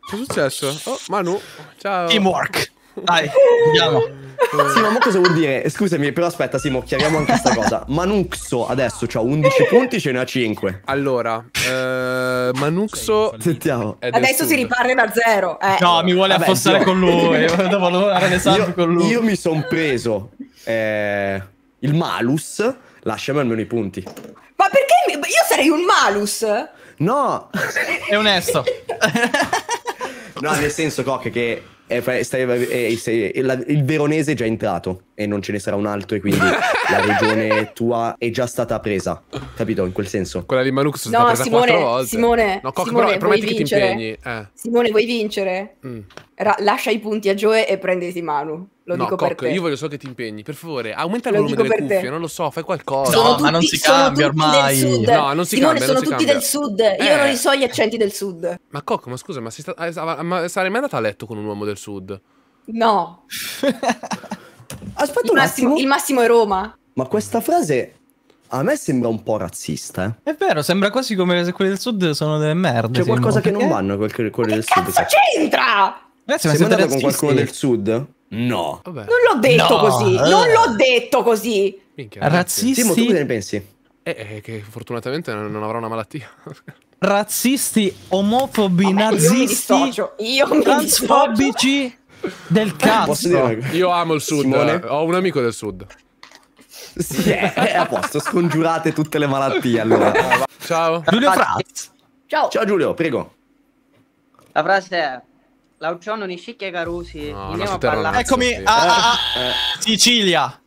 Cosa è successo? Oh, Manu, ciao. Teamwork. Dai, andiamo. Simo, ma cosa vuol dire? Scusami, però aspetta, Simo, chiariamo anche questa cosa. Manuxo adesso c'ha 11 punti, ce ne ha 5. Allora, eh, Manuxo. Sentiamo. Adesso sud. si riparte da zero. Eh. No, mi vuole Vabbè, affossare io... con lui. Devo *laughs* lavorare io, con lui. Io mi sono preso eh, il malus. Lasciami almeno i punti. Ma perché? Io sarei un malus. No, è onesto. *laughs* no, nel senso, Coc, che e, e, e, e la, il veronese è già entrato e non ce ne sarà un altro e quindi *laughs* la regione tua è già stata presa capito in quel senso quella di Malux è stata no, presa Simone, quattro volte Simone, no, Coco, Simone però, prometti vincere? che ti impegni eh. Simone vuoi vincere? Mm. Ra- lascia i punti a Joe e prenditi Manu lo no, dico Coc, io voglio solo che ti impegni, per favore. Aumenta il volume delle cuffie, te. non lo so, fai qualcosa. No, tutti, ma non si cambia ormai. No, non si Simone, cambia. sono tutti cambia. del sud. Eh. Io non li eh. so gli accenti del sud. Ma Coc, ma scusa, ma, sta... Eh, ma sarei mai andata a letto con un uomo del sud? No. *laughs* Aspetta il un massimo, attimo. Il massimo è Roma. Ma questa frase a me sembra un po' razzista. Eh? È vero, sembra quasi come se quelli del sud sono delle merde. C'è qualcosa che non vanno quelli del sud. Che cazzo c'entra? Grazie, ma sei andato con qualcuno del sud? No. Vabbè. Non l'ho detto no. così. Eh. Non l'ho detto così. Minchia, razzisti. Simo, tu che ne pensi? Eh, eh, che fortunatamente non avrà una malattia. *laughs* razzisti, omofobi, oh, nazisti, io mi transfobici del eh, cazzo. Io amo il sud, Simone. Eh, ho un amico del sud. Sì, è *laughs* a posto, scongiurate tutte le malattie allora. Ciao. Giulio Frazz. Ciao. Ciao Giulio, prego. La frase è Lauciano, Niscicchia e Carusi. No, Andiamo Eccomi sì. a, a eh. Sicilia.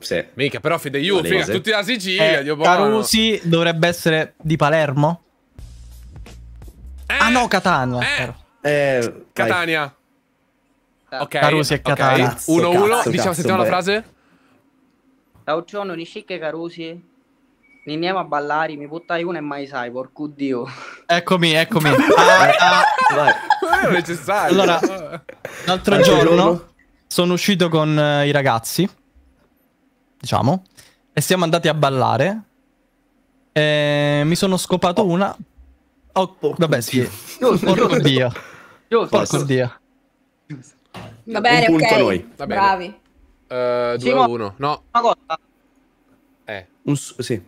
Sì. Mica, però fide io, figa, tutti da Sicilia. Eh, Carusi buono. dovrebbe essere di Palermo? Eh, ah no, Catania. Eh, eh Catania. Eh. Ok, Carusi e Catania. 1-1, okay. diciamo, sentiamo la frase. Lauciano, Niscicchia e Carusi. Andiamo a ballare, mi buttai una e mai sai, porco dio. Eccomi, eccomi. *laughs* Eh, ah, ah, vai non *laughs* era necessario. Allora, l'altro allora, giorno sono uscito con eh, i ragazzi, diciamo, e siamo andati a ballare. E mi sono scopato oh. una. Oh, porco vabbè, sì. Dio. Porco Dio. Porco Dio. Va bene, Un punto ok. Noi. Va bene. Bravi. 2-1. Eh, uh, no. Una cosa. Eh. Un, sì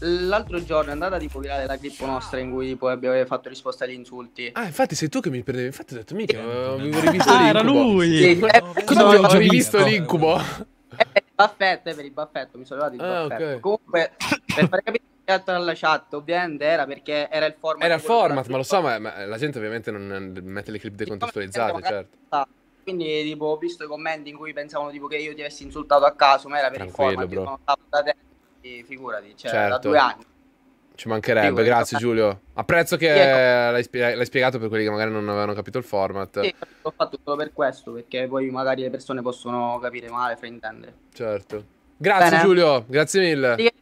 l'altro giorno è andata tipo virale la clip nostra in cui poi abbiamo fatto risposta agli insulti. Ah, infatti sei tu che mi prendevi. Infatti ho detto mica, avevo rivisto ah, l'incubo. era lui. Sì, eh, no, avevo rivisto no, l'incubo? Eh, baffetto, eh, per il baffetto, mi sono levato il ah, baffetto. Okay. Comunque, per far capire che alla chat ovviamente era perché era il format era il format ma lo so ma, ma, la gente ovviamente non mette le clip decontestualizzate certo quindi tipo ho visto i commenti in cui pensavano tipo che io ti avessi insultato a caso ma era per Tranquillo, il format bro. non stavo da attento figurati, cioè, certo. da due anni. Ci mancherebbe, figurati, grazie Giulio. Apprezzo che ecco. l'hai, spie spiegato per quelli che magari non avevano capito il format. Sì, l'ho fatto solo per questo, perché poi magari le persone possono capire male, fraintendere. Certo. Grazie Bene. Giulio, grazie mille. Sì.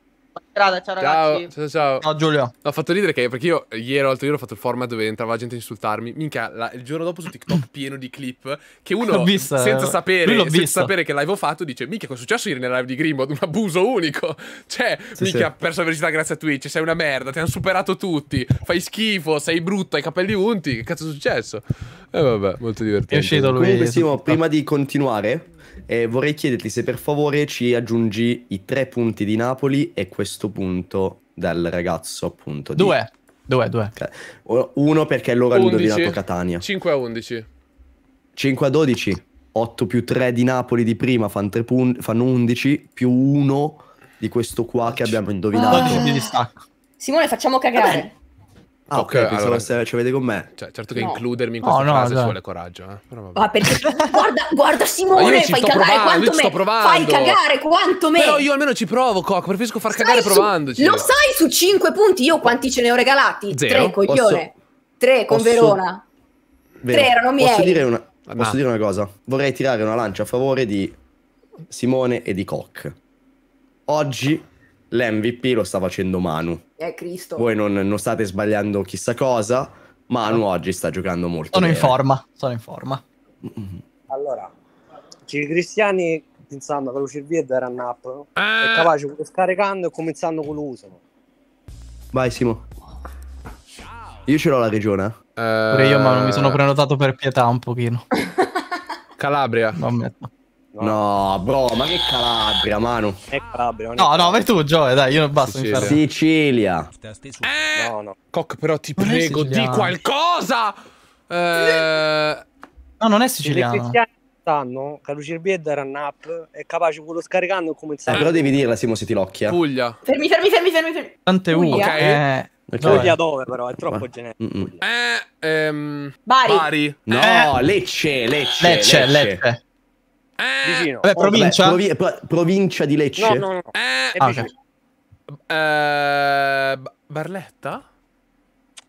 Strada, ciao, ciao, ciao, ciao. Ciao, Giulio. ho fatto ridere che perché io ieri l'altro ieri ho fatto il format dove entrava gente a insultarmi. Minchia, la, il giorno dopo su TikTok *laughs* pieno di clip che uno vista, senza, eh. sapere, senza sapere che live ho fatto dice "Minchia, cosa è successo ieri nella live di Grimbod? Un abuso unico". *laughs* Cioè, sì, minchia, sì. perso la velocità grazie a Twitch, sei una merda, ti hanno superato tutti, fai schifo, sei brutto, hai capelli unti, che cazzo è successo? E eh, vabbè, molto divertente. È uscito lui. Comunque, Simo, prima di continuare, eh, vorrei chiederti se per favore ci aggiungi i tre punti di Napoli e questo punto del ragazzo appunto. Di... Due, due, due. Uno perché loro hanno indovinato Catania. 5 a 11. 5 a 12. 8 più 3 di Napoli di prima fanno, pun- fanno 11 più 1 di questo qua che abbiamo indovinato. Ah. Simone, facciamo cagare. Ah, ok, okay allora... se ci avete con me. Cioè, certo che no. includermi in questa no, frase no, ci vuole coraggio, eh. Però ah, perché *laughs* guarda, guarda Simone, fai cagare provando, quanto me. Fai cagare quanto me. Però io almeno ci provo, Coco, preferisco far cagare su... provandoci. Lo sai su 5 punti io quanti ce ne ho regalati? Zero. 3 coglione. Tre con posso... Verona. Vero. 3 erano miei. Posso dire, una... Ah. posso dire una cosa? Vorrei tirare una lancia a favore di Simone e di Coc. Oggi l'MVP lo sta facendo Manu. Eh, Cristo. Voi non, non state sbagliando chissà cosa, Manu oggi sta giocando molto sono bene. in forma, sono in forma. Allora, i cristiani pensando che lo Cirvied era un app, no? Eh. è capace di scaricando e cominciando con l'uso. Vai Simo. Io ce l'ho la regione. Eh... Pure io, ma mi sono prenotato per pietà un pochino. Calabria. Non metto. No. bro, ma che Calabria, Manu. È Calabria. È no, no, vai tu, Gioia, dai, io non basta. Sicilia. Mi Sicilia. Eh, no, no. Coc, però ti non prego, di qualcosa. Eh... No, non è siciliano. Stanno, Calucir Bied era NAP, è capace quello scaricando e cominciare. Eh, però devi dirla, Simo, se ti l'occhia. Puglia. Fermi, fermi, fermi, fermi. fermi. Tante U. Ok. Eh. Okay. Puglia dove però, è troppo generico. Eh, ehm... Bari. Bari. No, eh. Lecce, Lecce, Lecce. Lecce. Lecce. Eh, vicino. Vabbè, provincia? Vabbè, provi provincia di Lecce. No, no, no. Eh, eh ah, eh, Barletta?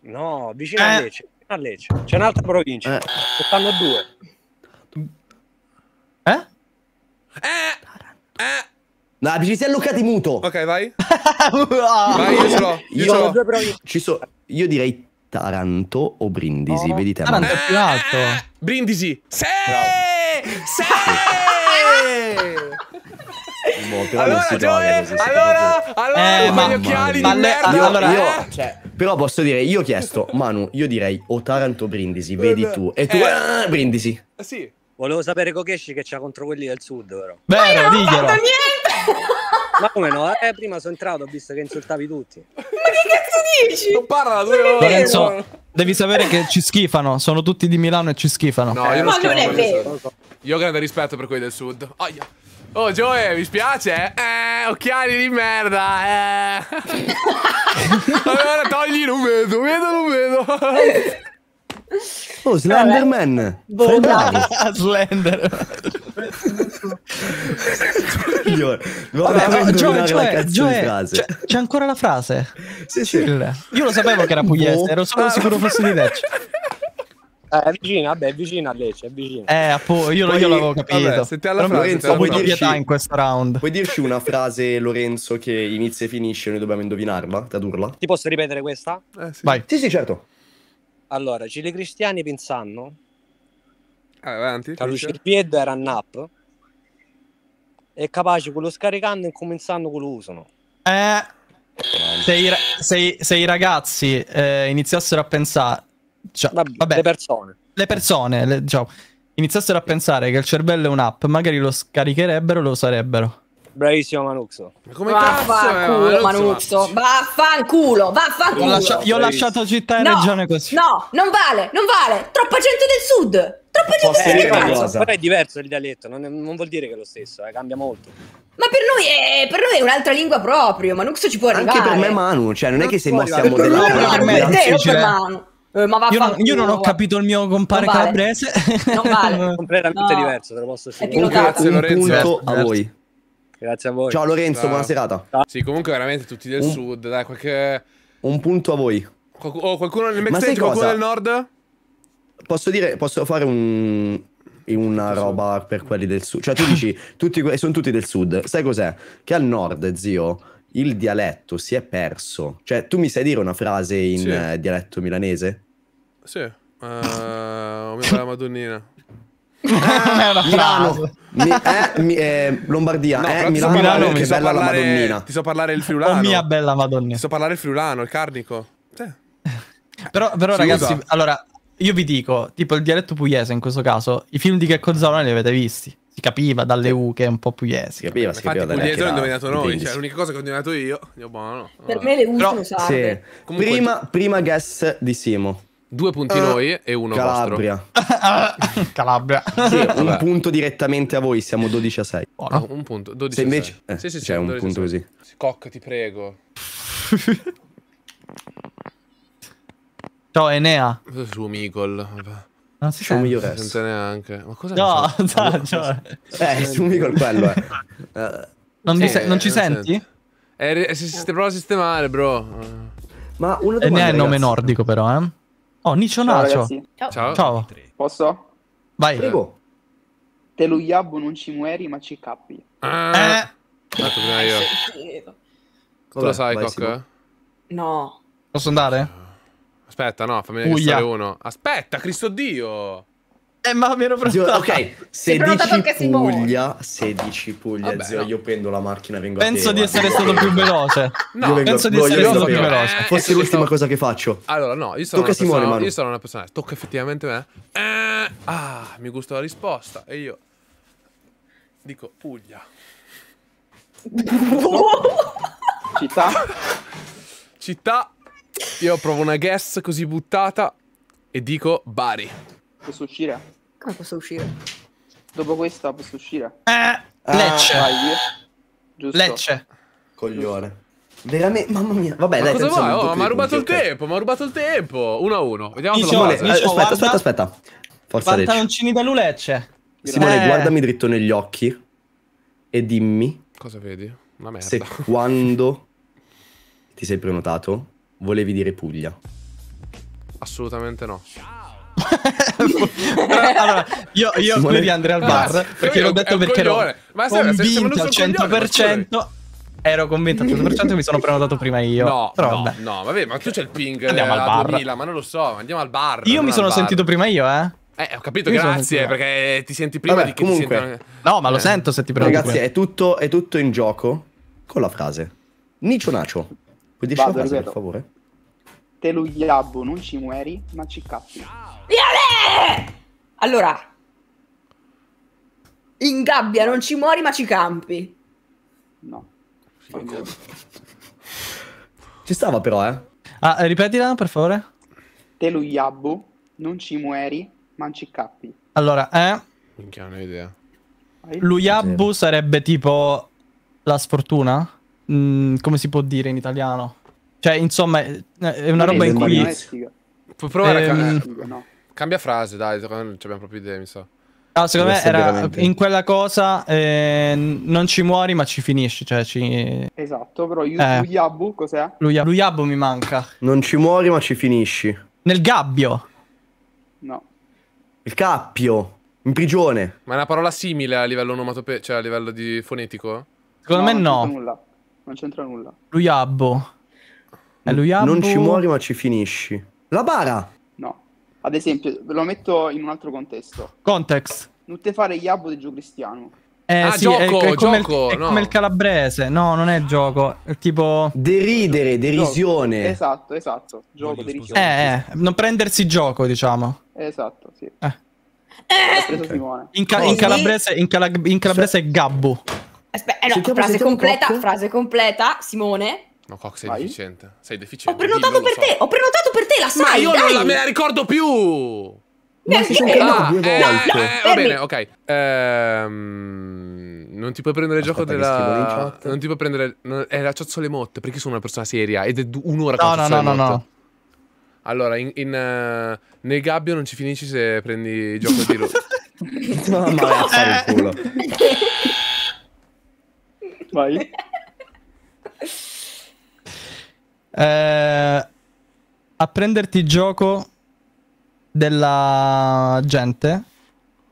No, vicino eh. a Lecce. A Lecce. C'è un'altra provincia. Eh. Stanno due. Eh? Eh? Eh? No, ci sei allocati muto. Ok, vai. *laughs* vai, io ce l'ho. Io, io, ce l'ho. Ci so, io direi Taranto o Brindisi. No. Vedi te. Taranto è più eh, alto. Brindisi. Sì! Sì! Boh, allora, Gioia, così, allora, allora, eh, ma gli occhiali di merda. Io, allora, io, *laughs* cioè, però posso dire, io ho chiesto, Manu, io direi o Taranto Brindisi, vedi eh, tu. E tu, eh. Ah, Brindisi. Eh, sì. Volevo sapere Kokeshi che c'ha contro quelli del sud, però. Beh, diglielo. Non ho fatto niente! Ma come no? Eh, prima sono entrato, ho visto che insultavi tutti. Ma che cazzo dici? Non parla due ore. Lorenzo, devi sapere che ci schifano. Sono tutti di Milano e ci schifano. No, io non, non è vero. Io ho grande rispetto per quelli del sud. Aia. Oh, Joe, mi spiace? Eh, occhiali di merda. Eh. *laughs* allora togli, non vedo, vedo, non vedo. *laughs* Oh, Slenderman! Boh, *laughs* Slender! Vabbè, Gioe, Gioe, Gioe, c'è, c'è ancora la frase. Sì, sì. Io lo sapevo che era pugliese, ero solo boh. sicuro fosse di Lecce. Eh, è vicina, vabbè, è vicina a Lecce, è vicina. Eh, appunto, io, Poi, io l'avevo capito. Vabbè, se te alla Però frase, Lorenzo, puoi dirci, in questo round. Puoi dirci una frase, Lorenzo, che inizia e finisce, noi dobbiamo indovinarla, tradurla? Ti posso ripetere questa? Eh, sì. Vai. Sì, sì, certo. Allora, Gili Cristiani Pinsanno, eh, avanti, Caluci il piede era nap È capace quello scaricando e cominciando quello usano. Eh, se i, se i, se i ragazzi eh, iniziassero a pensare, cioè, vabbè, vabbè, le persone, le persone le, diciamo, iniziassero a pensare che il cervello è un'app, magari lo scaricherebbero e lo sarebbero. Bravissimo Manuxo. Ma come vaffanculo, Manuxo? Vaffanculo, vaffanculo. Io ho, lascia, io ho lasciato città e no, regione così. No, non vale, non vale. Troppa gente del sud. Troppa gente del sud. Però è diverso il dialetto, non, è, non, vuol dire che è lo stesso, eh, cambia molto. Ma per noi, è, per noi è un'altra lingua proprio, Manuxo ci può arrivare. Anche per me Manu, cioè non, è che sei mossa a modellare. No, per me è difficile. Per Manu. Eh, ma io, non, io non ho eh. capito il mio compare non vale. calabrese. Non vale. completamente no. diverso, te lo posso dire. Un, un a voi. Grazie a voi. Ciao Lorenzo, Ciao. buona serata. Ciao. Sì, comunque veramente tutti del un... sud, dai, qualche... Un punto a voi. Qualc oh, qualcuno nel backstage, qualcuno del nord? Posso dire, posso fare un... una roba per quelli del sud. Cioè tu dici, *laughs* tutti, sono tutti del sud. Sai cos'è? Che al nord, zio, il dialetto si è perso. Cioè, tu mi sai dire una frase in sì. dialetto milanese? Sì. Uh, mi mia la *laughs* madonnina. Ah, Milano, mi, eh, eh, Lombardia, no, eh, Milano, Milano che so bella parlare, la Madonnina. Ti so parlare il friulano. Oh mia bella madonnina Ti so parlare il friulano, il carnico. Eh. Però, però ragazzi, usa. allora, io vi dico, tipo il dialetto pugliese in questo caso, i film di Checco Zaro li avete visti? Si capiva dalle U che è un po' pugliese. Si capiva, si Infatti, capiva. Pugliese l'ho indovinato noi, cioè l'unica cosa che ho indovinato io, io buono. Per me le U sono sarde. Sì. Prima, prima guess di Simo. Due punti uh, noi e uno Calabria. *laughs* Calabria. Sì, un punto direttamente a voi, siamo 12 a 6. Oh, no, un punto, 12 Se invece... a 6. Eh, sì, sì, sì, cioè, un punto così. Cock, ti prego. Ciao Enea. Cosa su Micol? Non si sa si sente neanche. Ma cosa No, no, *laughs* cioè. Eh, su Micol quello eh. non, sì, eh, se non ci non senti? Eh, eh si, si, prova a sistemare, bro. Ma una domanda, Enea è il nome nordico però, eh. Oh, Nicio Nacio. Ciao. Ciao. Ciao. Posso? Vai. Prego. Te lo iabbo non ci mueri, ma ci cappi. Eh. Ah. Eh. Aspetta, io. Ah, tu lo sai, Vai, Coc? No. Posso andare? Aspetta, no, fammi vedere uno. Aspetta, Cristo Dio! Eh, ma meno ero ok, 16 Puglia, 16 Puglia, Vabbè, zio, no. io prendo la macchina e vengo penso a te. Di essere stato più veloce. No, io vengo, penso di essere stato più veloce. Eh, Forse ecco, l'ultima cosa che faccio. Allora, no, io sono Tocca una persona, Manu. io sono una persona, tocca effettivamente me. Eh, ah, mi gusta la risposta e io dico Puglia. *laughs* Città. Città. Io provo una guess così buttata e dico Bari. Posso uscire? Come posso uscire? Dopo questa posso uscire? Eh, ah. Lecce. Ah, Giusto. Lecce. Coglione. Veramente, mamma mia. Vabbè, ma dai, cosa vuoi? Oh, ma ha rubato il tempo, ma ha rubato il tempo. 1 a 1. Vediamo se lo eh, Aspetta, aspetta, aspetta. Forza Pantaloncini da Lulecce. Simone, eh. guardami dritto negli occhi e dimmi Cosa vedi? Una merda. Se *laughs* quando ti sei prenotato volevi dire Puglia. Assolutamente no. Però, allora, io, io Simone... qui andrei al bar no, perché l'ho detto perché ero ma convinto al 100%. Ero convinto al 100% mi sono prenotato prima io. No, Però, no, no, vabbè, ma tu c'è il ping eh, andiamo al bar. 2000, ma non lo so, andiamo al bar. Io mi sono sentito prima io, eh. Eh, ho capito, io grazie, perché ti senti prima Vabbè, di che comunque, sento... No, ma lo eh. sento se ti prego. Ragazzi, è tutto, è tutto, in gioco con la frase. Nicio Nacio. Puoi dirci la frase, per favore? te lo iabbo, non ci mueri, ma ci cappi. Viale! Allora, in gabbia non ci muori, ma ci campi. No. *laughs* Ci stava però, eh. Ah, eh, ripetila, per favore. Te lo iabbo, non ci mueri, ma ci cappi. Allora, eh. non ho idea. L'Uyabbu sarebbe tipo la sfortuna? Mm, come si può dire in italiano? Cioè, insomma, è una roba in cui... Puoi provare ehm... a cambiare... No. Cambia frase, dai, non abbiamo proprio idea, mi sa. So. No, secondo me era veramente. in quella cosa eh, non ci muori ma ci finisci, cioè ci... Esatto, però io, eh. Luyabu cos'è? Luyabu. Luyabu mi manca. Non ci muori ma ci finisci. Nel gabbio? No. Il cappio, in prigione. Ma è una parola simile a livello onomatope, cioè a livello di fonetico? Secondo no, me no. Non c'entra nulla. Non c'entra nulla. Luyabu. Eluyabbo... Non ci muori ma ci finisci. La bara! No. Ad esempio, ve lo metto in un altro contesto. Context. Non te fare Yabbo di Gio Cristiano. Eh, ah, sì, gioco, è, è come, gioco, il, è no. il calabrese. No, non è gioco. È tipo. Deridere, derisione. Gioco. Esatto, esatto. Gioco, non derisione. Eh, eh, non prendersi gioco, diciamo. Esatto, sì. Eh. Okay. In, ca- in, calabrese, in, cala- in calabrese è gabbo. Aspetta, eh no, frase completa, frase completa, Simone. No, Cox, sei Vai. deficiente. Sei deficiente. Ho prenotato Dillo, per so. te, ho prenotato per te, la sai, Ma io dai. non la, me la ricordo più! Ma si sono cambiati due ah, eh, volte. Eh, eh, va bene, ok. Ehm, non ti puoi prendere il gioco della... Non ti puoi prendere... Non, è la ciozzo le motte, perché sono una persona seria ed è un'ora no, no, no, no, no. Allora, in, in, uh, nel gabbio non ci finisci se prendi il gioco di... *laughs* no, ma alza il culo. Eh. Vai. *laughs* Eh, a prenderti gioco della gente.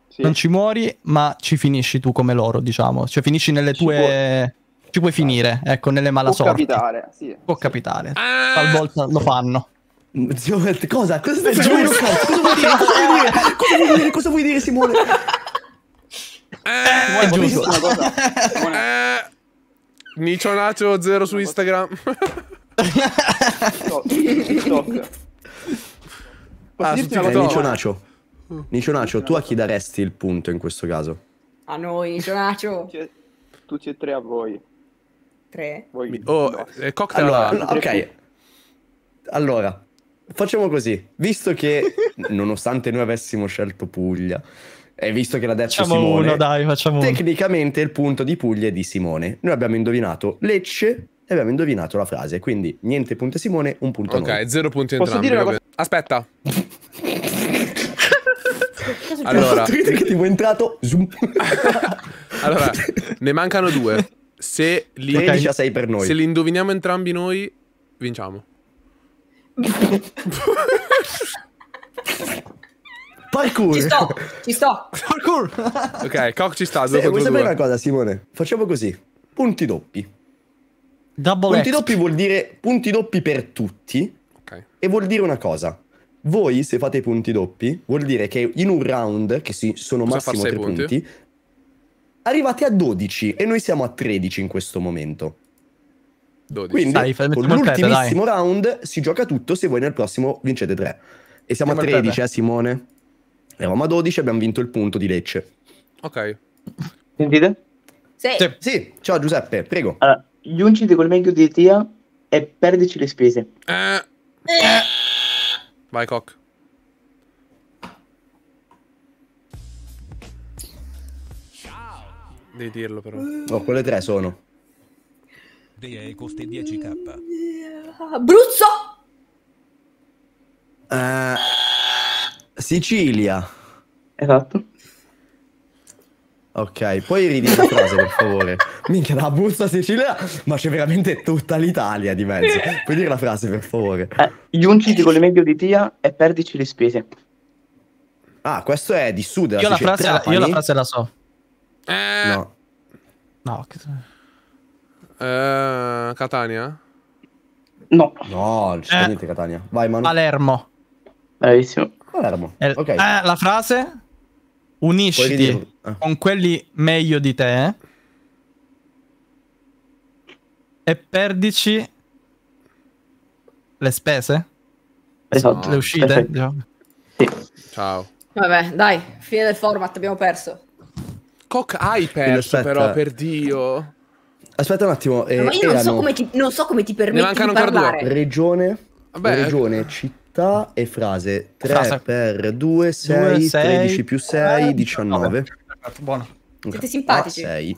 Sì. Non ci muori, ma ci finisci tu come loro, diciamo. Cioè, finisci nelle ci tue. Può... Ci puoi finire, ecco, nelle malasorti. Può capitare, sì. Può sì. capitare. Ah! Talvolta lo fanno. cosa? Cosa stai dicendo? Cosa vuoi dire? Cosa vuoi dire? Cosa vuoi dire? Cosa vuoi dire, Simone? Eh, è giusto. Eh, Nicionacio zero su Instagram. *laughs* no, TikTok. Ah, su TikTok. Nicionacio. tu a chi daresti il punto in questo caso? A noi, Nicionacio. *laughs* Tutti e tre a voi. Tre? Voi. Oh, no. eh, cocktail allora, allora, ok. Allora, facciamo così. Visto che, *laughs* nonostante noi avessimo scelto Puglia, e visto che l'ha detto facciamo Simone, uno, dai, facciamo tecnicamente uno. il punto di Puglia è di Simone. Noi abbiamo indovinato Lecce, e abbiamo indovinato la frase. Quindi niente punto a Simone, un punto okay, a noi. Ok, zero punti Posso entrambi. Posso dire cosa... Aspetta. allora, che tipo è entrato. *laughs* allora, ne mancano due. Se li, okay. per noi. se li indoviniamo entrambi noi, vinciamo. *laughs* Parkour. Ci sto, ci sto. Parkour. *laughs* ok, Coc ci sta. Sì, vuoi sapere una cosa, Simone? Facciamo così. Punti doppi. Double punti exp. doppi vuol dire punti doppi per tutti okay. e vuol dire una cosa. Voi se fate i punti doppi vuol dire che in un round, che si, sono Cosa massimo 3 punti? punti, arrivate a 12 e noi siamo a 13 in questo momento. 12. Quindi dai, con l'ultimissimo dai. round si gioca tutto se voi nel prossimo vincete 3. E siamo Femme a 13, eh Simone? Eravamo a 12 e abbiamo vinto il punto di Lecce. Ok. Sentite? Sì. Sì, ciao Giuseppe, prego. Allora gli unci di quel meglio di Tia e perdici le spese. Eh. Eh. Vai, Cock. Devi dirlo però. No, quelle tre sono. Dea e costa 10k. Abruzzo! Uh, Sicilia. Esatto. Ok, puoi ridire la frase per favore. *laughs* Minchia, la busta a Sicilia, ma c'è veramente tutta l'Italia di mezzo. *laughs* Puoi dire la frase, per favore? Eh, giungiti con le meglio di Tia e perdici le spese. Ah, questo è di sud. Io la, frase, la, io la frase la so. Eh... No. No. Eh, Catania? No. No, non c'è eh, niente Catania. Vai, Manu. Palermo. Bravissimo. Palermo. Eh, eh la frase? Unisciti con quelli meglio di te eh? e perdici le spese? Esatto. Le uscite? Diciamo? Sì. Ciao. Vabbè, dai, fine del format, abbiamo perso. Cock hai perso però, per Dio. Aspetta un attimo. Eh, ma io eh, non, erano... so come ti, non so come ti permetti di parlare. Regione, Vabbè, regione, ecco. città e frase. 3 frase. per 2, 6, 2, 6 13 più 6, 19. 19. Buono. Okay. Siete simpatici. Ah, 6.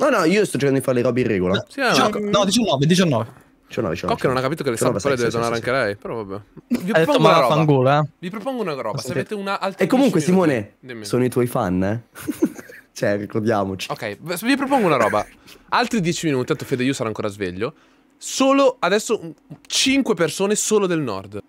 No, no, io sto cercando di fare le robe in regola. sì, no, no, 19, 19. 19, 19. Cocche non ha capito che le stampole deve donare anche lei, però vabbè. Vi ha propongo una roba. Fangula, eh? Vi propongo una roba, se avete una altra... E comunque Simone, sono i tuoi fan, eh? *laughs* cioè, ricordiamoci. Ok, vi propongo una roba. Altri 10 minuti, tanto Fede io sarò ancora sveglio. Solo, adesso, 5 persone solo del nord.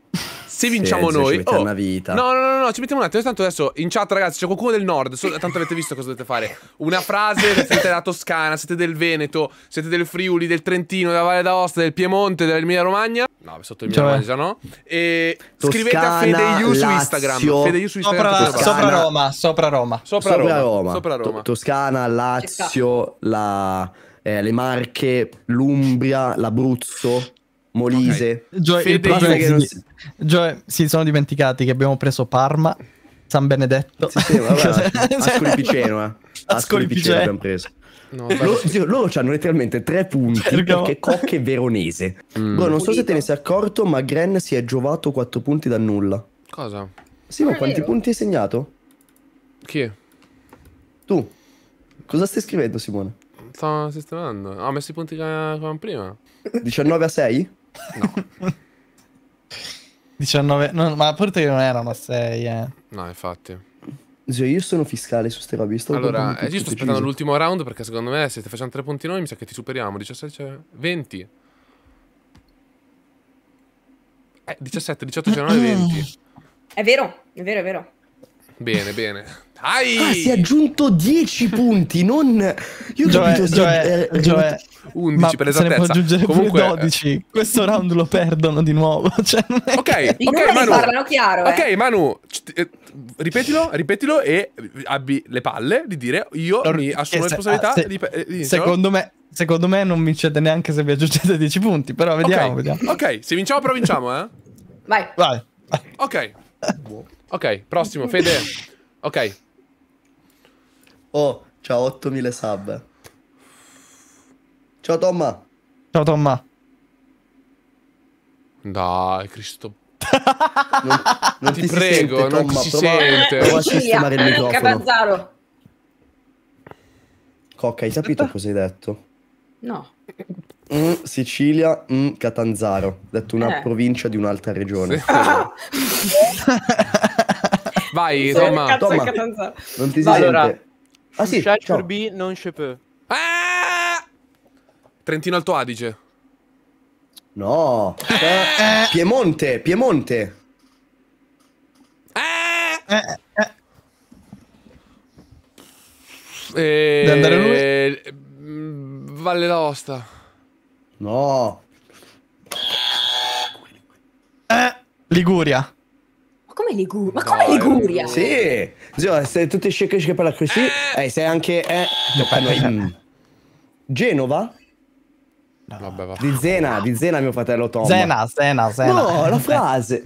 Se vinciamo noi... Ci oh, una vita. No, no, no, no, ci mettiamo un attimo. Tanto adesso in chat, ragazzi, c'è qualcuno del nord. So, tanto avete visto cosa dovete fare. Una frase, *laughs* siete della Toscana, siete del Veneto, siete del Friuli, del Trentino, della Valle d'Aosta, del Piemonte, della Emilia Romagna. No, sotto Emilia cioè, Romagna, cioè. no? E Toscana, scrivete a Fedeiu su Instagram. Fedeiu su Instagram. Sopra, sopra Roma, sopra Roma. Sopra, sopra Roma. Roma. Sopra Roma. Toscana, Lazio, la... Eh, le Marche, l'Umbria, l'Abruzzo. Molise. Gioia, si... sono dimenticati che abbiamo preso Parma, San Benedetto. Sì, sì, *laughs* cioè, cioè, Ascoli Piceno, eh. Ascoli Piceno abbiamo preso. No, loro, zio, loro hanno letteralmente tre punti Cercavo. Cioè, perché Cocche è veronese. Mm. Bro, non so se te ne sei accorto, ma Gren si è giovato 4 punti da nulla. Cosa? Sì, ma quanti vero. punti hai segnato? Chi? Tu. Cosa stai scrivendo, Simone? Sto sistemando. Ho messo i punti che prima. 19 a 6? No. 19, *laughs* no, ma purtroppo non erano 6, eh. No, infatti. Zio, io sono fiscale su ste robe. Sto allora, eh, io sto aspettando l'ultimo round perché secondo me se stai facciamo tre punti noi mi sa che ti superiamo. 17, 20. Cioè, eh, 17, 18, 19, 20. È vero, è vero, è vero. Bene, bene. Ah, si è aggiunto 10 punti, non... Io ho capito... Gioè, è, Gioè, 11 Ma per esattezza. Se aggiungere Comunque... 12. Eh, Questo round lo perdono di nuovo. *laughs* Cioè, ok, okay, okay Manu. parlano chiaro. Eh. Ok, eh. Manu, ripetilo, ripetilo e abbi le palle di dire io non mi assumo la responsabilità ah, se, di, eh, di, Secondo me... Secondo me non vincete neanche se vi aggiungete 10 punti, però vediamo, okay. vediamo. Ok, se vinciamo però vinciamo, eh? Vai. Vai. Ok. Ok, prossimo, Fede. Ok, Oh, c'ha 8000 sub. Ciao Tomma. Ciao Tomma. Dai, Cristo. Non, non ti, ti prego, sente, non Tomma, si prova, sente. Prova a sistemare il microfono. Catanzaro. Cocca, hai capito cosa hai detto? No. Mm, Sicilia, mm, Catanzaro. Detto una eh. provincia di un'altra regione. Sì. *laughs* Vai, Tomma. Tomma non ti si allora, sente. Ah sì, ciao. B, non c'è peu. Ah! Trentino Alto Adige. No. Eh! Piemonte, Piemonte. Eh! Eh, eh. eh e... lui? Mm, Valle d'Aosta. No. Eh, Liguria come Liguria? Ma come no, eh, Liguria? Sì, Zio, se tutti shake shake che la così. Eh, eh sei anche... Eh, Genova? Vabbè, va. Di Zena, di Zena mio fratello Tom. Zena, Zena, Zena. No, la frase.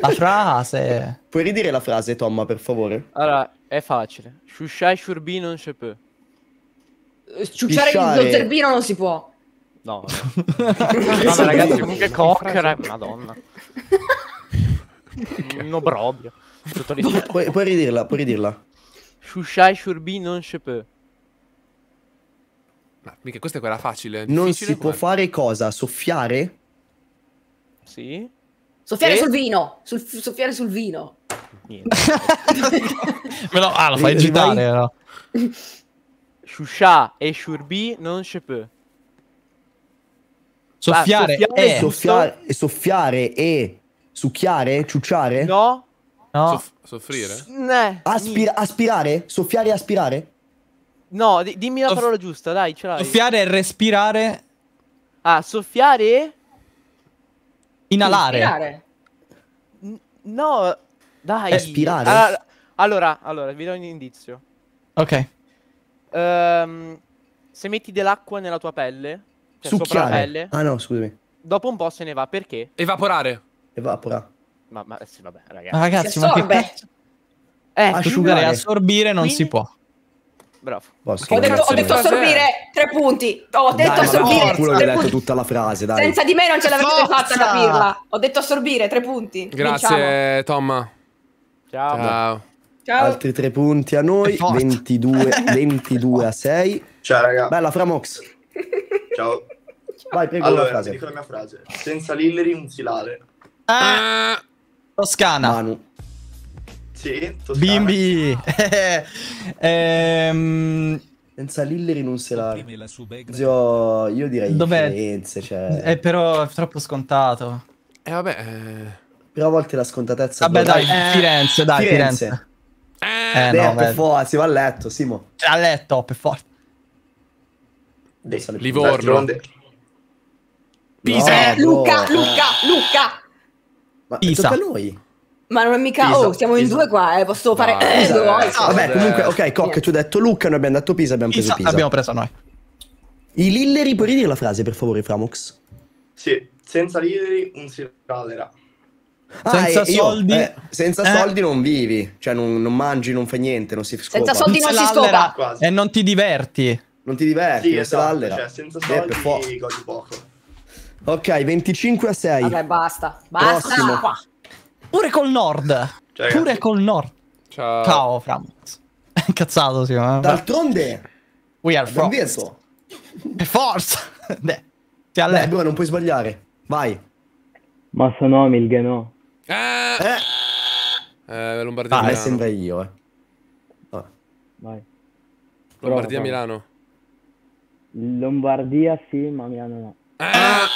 la frase. *laughs* Puoi ridire la frase, Tom, per favore? Allora, è facile. Shusciai shurbi non c'è più. Ciucciare Pisciare... zerbino non si può. No. *laughs* no, ragazzi, comunque cocker, madonna un *laughs* obbrobio. Puoi, puoi, ridirla, puoi ridirla. Shushai Shurbi non se peut. Ma mica questa è quella facile. non si può fare cosa? Soffiare? Sì. Soffiare e? sul vino. Sul, soffiare sul vino. Niente. no, *laughs* ah, lo fai eh, agitare, no? Shusha e Shurbi non se peut. Soffiare, ah, soffiare, e... soffiare, soffiare e Succhiare? Ciucciare? No. no. Soff soffrire? S ne. aspirare? Soffiare e aspirare? No, di dimmi la Soff parola giusta, dai, ce l'hai. Soffiare e respirare. Ah, soffiare e... Inalare. Respirare. No, dai. Respirare. Allora, ah, allora, allora, vi do un indizio. Ok. Um, se metti dell'acqua nella tua pelle, cioè Succhiare. sopra la pelle... Ah no, scusami. Dopo un po' se ne va, perché? Evaporare evapora. Ma, ma eh sì, vabbè, ragazzi. Ma ragazzi, ma che cazzo? Eh, asciugare, assorbire non Quindi... si può. Bravo. Posso, ho, detto, ho detto assorbire tre punti. Ho detto dai, assorbire. tre punti. letto tutta la frase. Dai. Senza di me non ce l'avete fatta capirla. Ho detto assorbire tre punti. Grazie, Vinciamo. Tom. Ciao. Ciao. Ciao. Altri tre punti a noi. 22, 22 a 6. Ciao, raga. Bella, Framox. Ciao. Ciao. Vai, prego allora, la frase. Dico la mia frase. Senza Lillery un silale. Ah, Toscana. Manu. Sì, Toscana. Bimbi. *laughs* ehm... Senza Lilleri non se la... Zio, io direi Dov'è? Firenze, cioè... È eh, però è troppo scontato. Eh vabbè... Eh... Però a volte la scontatezza... Vabbè dai, eh... Firenze, dai, Firenze. Firenze. Eh, eh no, per forza, si va a letto, Simo. A letto, per forza. Livorno. Pisa. No, eh, Luca, Luca, Luca. Ma Pisa. tocca a noi. Ma non è mica. Pisa, oh, siamo in due qua, eh. Posso fare. No, eh, no, vabbè, comunque, ok, Cock, tu hai detto Lucca, noi abbiamo detto Pisa, abbiamo preso Pisa. Abbiamo preso noi. I Lilleri, puoi ridire la frase, per favore, Framux? Sì, senza Lilleri un si rallerà. Ah, senza soldi, io, eh, senza eh. soldi non vivi, cioè non, non, mangi, non fai niente, non si scopa. Senza soldi non, non si scopa e non ti diverti. Non ti diverti, sì, non esatto, si allera. Cioè, senza eh, soldi eh, godi poco. Ok, 25 a 6. Vabbè, basta. Basta. Prossimo. Pure col nord. Cioè, Pure ragazzi. col nord. Ciao. Ciao, Fram. *laughs* Incazzato, sì. D'altronde. We are from. Per forza. *laughs* Beh, Beh, bro, non puoi sbagliare. Vai. Ma sono Milgano. Eh. Eh, eh Lombardia. Ah, sembra io, eh. Ah. Vai. Lombardia-Milano. Lombardia sì, ma Milano no. Ah!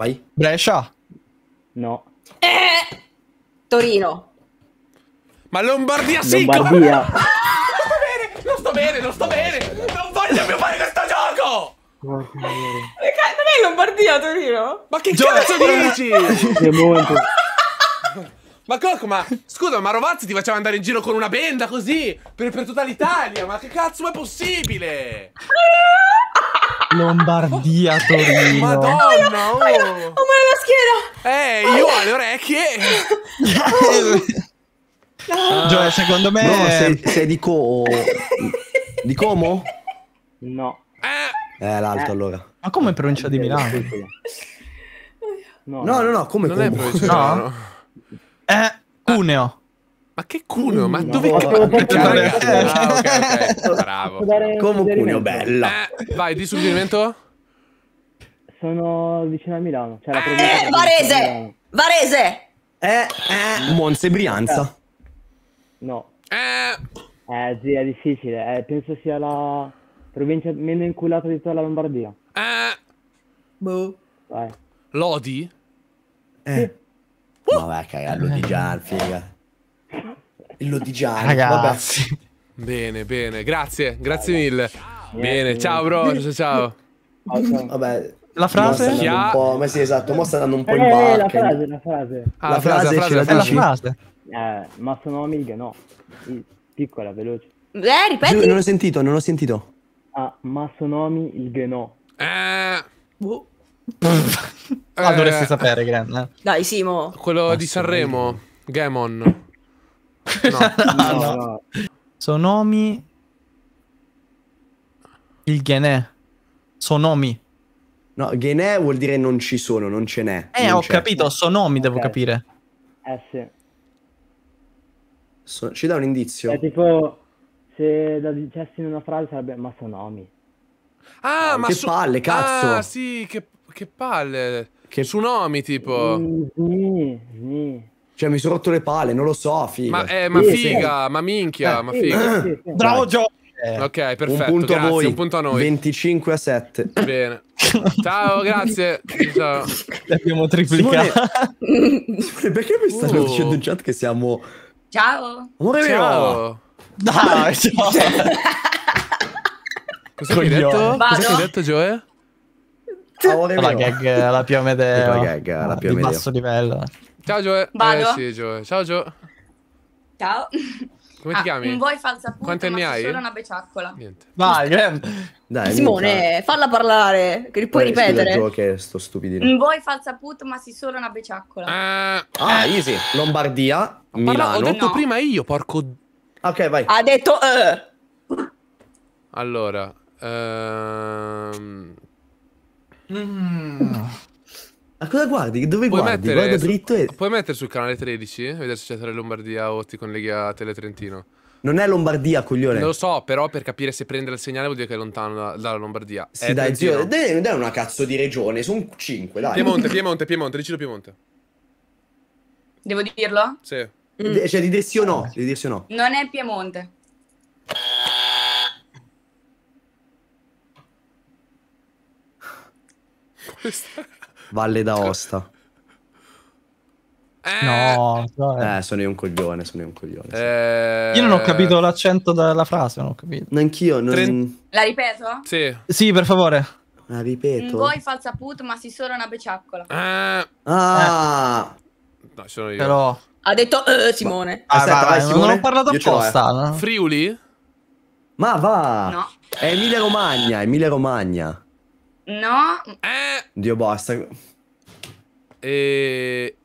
Vai. Brescia? No. Eh! Torino. Ma Lombardia sì! Lombardia. Ah, non sto bene, non sto bene, non sto bene! Non voglio più fare questo gioco! Non è Lombardia, Torino? Ma che Gio- cazzo dici? Piemonte. *laughs* Ma Coco, ma scusa, ma Rovazzi ti faceva andare in giro con una benda così per, per tutta l'Italia? Ma che cazzo ma è possibile? *laughs* Lombardia Torino. Madonna! Oh, io, oh, io, ho male la schiena. Eh, oh, io ho le orecchie. No. Oh. secondo me no, sei, sei di co di Como? No. Eh, eh l'alto eh. allora. Ma come provincia di Milano? No, no, no, no come non Como? È no. Eh, Cuneo. Ma che cuneo, ma mm. dove no, cazzo? Ah, okay, okay. Bravo. Come un cuneo bella. Eh, vai, di suggerimento? Sono vicino a Milano. Cioè la eh, Varese! Varese! Eh, eh. Monza Brianza. Eh, no. Eh. Eh, sì, è difficile. Eh, penso sia la provincia meno inculata di tutta la Lombardia. Eh. Boh. Vai. Lodi? Eh. Sì. Uh. Ma vai Lodi già, figa. Lodigiano. Ragazzi. Vabbè. Bene, bene, grazie, grazie Dai, mille. Ciao. Bene, ciao bro, ciao ciao. Vabbè, la frase? Chia... ma sì, esatto, mo sta stanno un po' in barca. Eh, la frase, la frase. Ah, la, la frase, frase, frase, la frase. Eh, ma sono amiche, no. Piccola, veloce. Eh, ripeti. Non ho sentito, non ho sentito. Ah, ma sono il ghenò. Eh. Uh. *laughs* ah, dovresti eh. sapere, Gran. Dai, Simo. Quello ma di Sanremo, Gemon. *laughs* No, no, no. Sonomi. Il genè. Sonomi. No, genè vuol dire non ci sono, non ce n'è. Eh, ho capito, sonomi okay. devo capire. Eh sì. So, ci dà un indizio. È cioè, tipo, se la dicessi in una frase sarebbe ma sonomi. Ah, eh, ma che su... palle, cazzo. Ah, sì, che, che palle. Che... Tsunami, tipo. Mm, sì, sì. Cioè, mi sono rotto le palle, non lo so, figa. Ma, eh, ma figa, ma minchia, eh, ma figa. Bravo Gio! Eh, ok, perfetto. Un punto grazie, a voi, un punto a noi. 25 a 7. Bene. Ciao, grazie. Ciao. L'abbiamo triplicato. Simone, perché mi stanno uh. dicendo in chat che siamo... Ciao. Amore ciao. Mio. Dai, cioè, ciao. Cosa hai detto? Vado. Cosa hai detto, Joe? La gag alla Piomedeo. La gag alla Piomedeo. Di basso livello. Ciao Gioe. Vado? Eh sì, Gioe. Ciao Gioe. Ciao. Come ti ah, chiami? Non vuoi falsa appunto, Quante ne hai? solo una beciaccola. Niente. Vai, *laughs* Dai, Simone, mica. falla parlare, che puoi Vai, eh, ripetere. Scusa, che sto stupidino. Non vuoi falsa put, ma sì solo una beciaccola. Eh, ah, ah easy. Lombardia, ma Milano. Parla, ho detto no. prima io, porco... Ok, vai. Ha detto... Uh. Allora... Ehm... Mm. Ma cosa guardi? Dove puoi guardi? Mettere, Guarda dritto su, e... Puoi mettere sul canale 13, eh, vedere se c'è tra Lombardia o ti colleghi a Tele Trentino. Non è Lombardia, coglione. Lo so, però per capire se prendere il segnale vuol dire che è lontano dalla, dalla Lombardia. Sì, è dai, zio, non è una cazzo di regione, sono 5, dai. Piemonte, Piemonte, Piemonte, dicilo Piemonte. Devo dirlo? Sì. Mm. De cioè, di dir sì o no, di dir sì o no. Non è Piemonte. Questa... Valle d'Aosta. Eh, no, eh. eh, sono io un coglione, sono io un coglione. Sì. Eh. Io non ho capito l'accento della frase, non ho capito. Neanch'io. Non... Tren... La ripeto? Sì. Sì, per favore. La ripeto. Voi falsa put, ma si solo una beciaccola. Eh... Ah. No, eh. sono io. Però... Ha detto Simone. Ah, Aspetta, vai, vai, Simone. Non ho parlato apposta. No? Friuli? Ma va. No. È Emilia Romagna, Emilia Romagna. No. Eh. Dio, basta. E...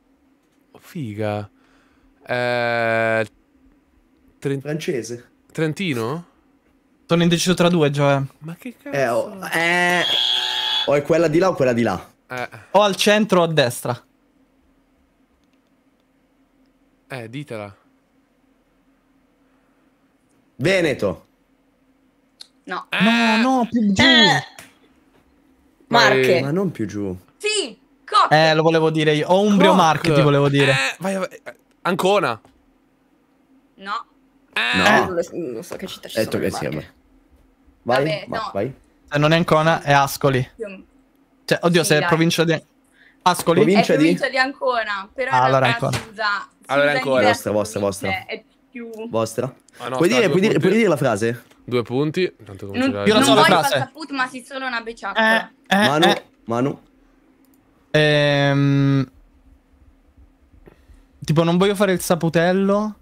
Oh, figa. Eh... Trent... Francese. Trentino? Sono indeciso tra due, Gioè. Eh. Ma che cazzo? Eh, oh, eh... O è quella di là o quella di là? Eh. O al centro o a destra? Eh, ditela. Veneto. No. Eh. No, no, più giù. Eh. Marche. Ma non più giù. Sì, Cocchi. Eh, lo volevo dire io. O Umbrio Coc. Marche, ti volevo dire. Eh, vai, vai. Ancona. No. Eh. No. Non, eh, non so che città ci detto che siamo. Vai, Vabbè, va, no. vai. Se non è Ancona, è Ascoli. Cioè, oddio, sì, se dai. è provincia di... Ascoli? Provincia è provincia di, di Ancona, però ah, allora, Ancona. Susa, Susa allora, ancora. Vostra, vostra, vostra. È più... Vostra? Ah, no, puoi, dire, puoi, dire, puoi, dire, la frase? Due punti. Tanto non, io non so la frase. put, ma sì solo una beciacca. Eh, eh, Manu, eh. Manu. Ehm... Tipo, non voglio fare il saputello,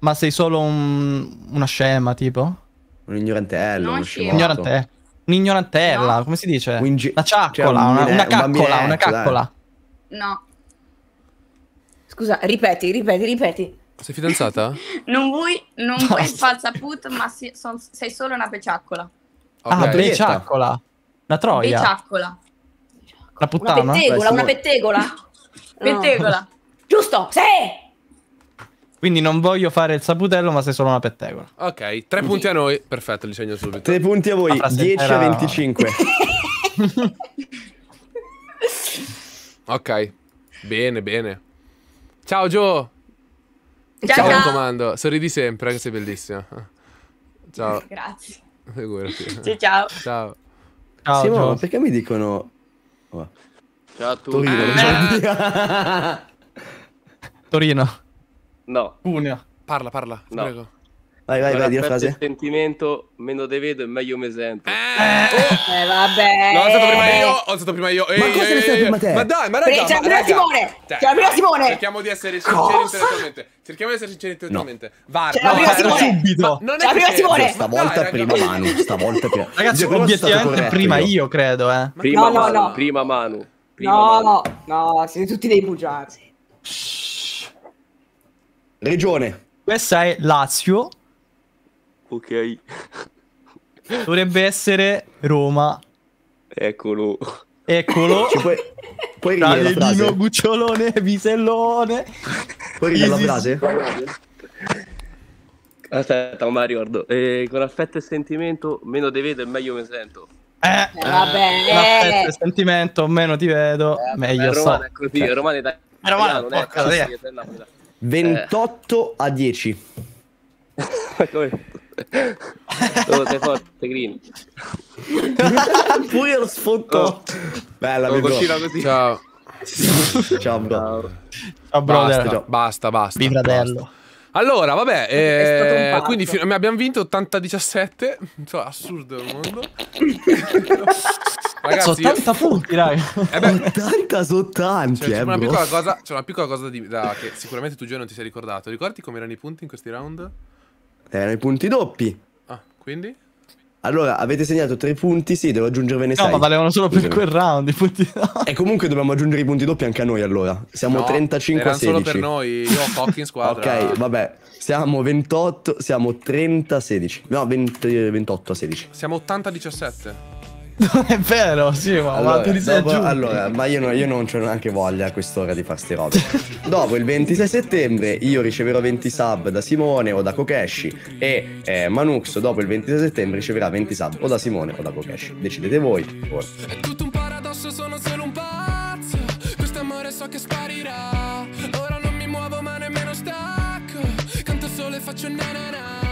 ma sei solo un... una scema, tipo? Un ignorantello, non uno ignorante... Un'ignorantella, no. come si dice? Un una cioè, ciaccola, cioè, un una, una, caccola, una caccola. Dai. No. Scusa, ripeti, ripeti, ripeti. Sei fidanzata? *laughs* non vuoi, non no. vuoi falsa put, ma si, son, sei solo una peciaccola. Okay. Ah, peciaccola. Una troia. Peciaccola. La puttana? Una pettegola, Beh, una pettegola. *laughs* pettegola. Giusto, sì! Quindi non voglio fare il saputello, ma sei solo una pettegola. Ok, tre punti a noi. Perfetto, li segno subito. Tre punti a voi, 10 era... a 25. *laughs* ok, bene, bene. Ciao Gio! Ciao, ciao. raccomando, sorridi sempre, che sei bellissima. Ciao. *laughs* Grazie. Figurati. *laughs* Ciao, ciao. Ciao. ciao Simo, ciao. perché mi dicono... Oh. Ciao a tutti. Torino. Ah. *laughs* Torino. No. Cuneo. Parla, parla, no. prego. Vai, vai, vai, di la frase. il sentimento, meno te vedo e meglio me sento. Eh, eh vabbè. No, ho stato prima io, ho stato prima io. Ehi, ma eh, cosa sei eh, stai eh, prima te? Ma dai, ma raga, C'è prima Simone! Cioè, c'è prima Simone! Cerchiamo di essere sinceri intellettualmente. Cerchiamo di essere sinceri intellettualmente. No. VAR. C'è no, prima Simone! Subito! Non è prima Simone! Stavolta prima Manu, stavolta prima. Ragazzi, obiettivamente prima io, credo, eh. Prima no, no, no. Prima Manu. No, no, no, siete tutti dei bugiardi. Regione. Questa è Lazio. Ok. Dovrebbe essere Roma. Eccolo. Eccolo. Ci puoi, puoi ridire la frase? Gucciolone, Visellone. Puoi ridire la frase? Aspetta, non me la ricordo. Eh, con affetto e sentimento, meno ti vedo e meglio mi sento. Eh, eh vabbè. Eh, con affetto e sentimento, meno ti vedo, eh, meglio so. Romano è così, eh. Cioè. Romano è da... Romano, non è porca, così, 28 a 10. *laughs* Dove sei forte, Green. Pure lo sfottò. Oh. Bella, Lo così. Ciao. ciao, bro. Ciao, ciao Basta, ciao. basta, basta. fratello. Allora, vabbè, eh, quindi abbiamo vinto 80-17, cioè, assurdo il mondo. Ragazzi, 80 io... punti, raga. Eh beh, 80 sono tanti, cioè, c'è, eh, una piccola cosa, c'è una piccola cosa di, da, che sicuramente tu Gio non ti sei ricordato. Ricordi come erano i punti in questi round? erano i punti doppi. Ah, quindi? Allora, avete segnato tre punti, sì, devo aggiungervene no, No, ma valevano solo per quel round i punti no. *laughs* E comunque dobbiamo aggiungere i punti doppi anche a noi allora. Siamo no, 35 a 16. solo per noi, io ho fucking *laughs* squadra. ok, vabbè. Siamo 28, siamo 30 a 16. No, 20, 28 a 16. Siamo 80 a 17. *laughs* Non è vero, sì, ma, allora, ma tu li sei dopo, Allora, ma io, no, io non ho neanche voglia a quest'ora di fare ste robe. dopo il 26 settembre io riceverò 20 sub da Simone o da Kokeshi e eh, Manuxo dopo il 26 settembre riceverà 20 sub o da Simone o da Kokeshi. Decidete voi. Ora. È tutto un paradosso, sono solo un pazzo. Quest'amore so che sparirà. Ora non mi muovo ma nemmeno stacco. Canto solo e faccio nanana.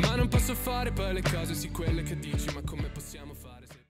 Ma non posso fare poi le cose, sì quelle che dici, ma come...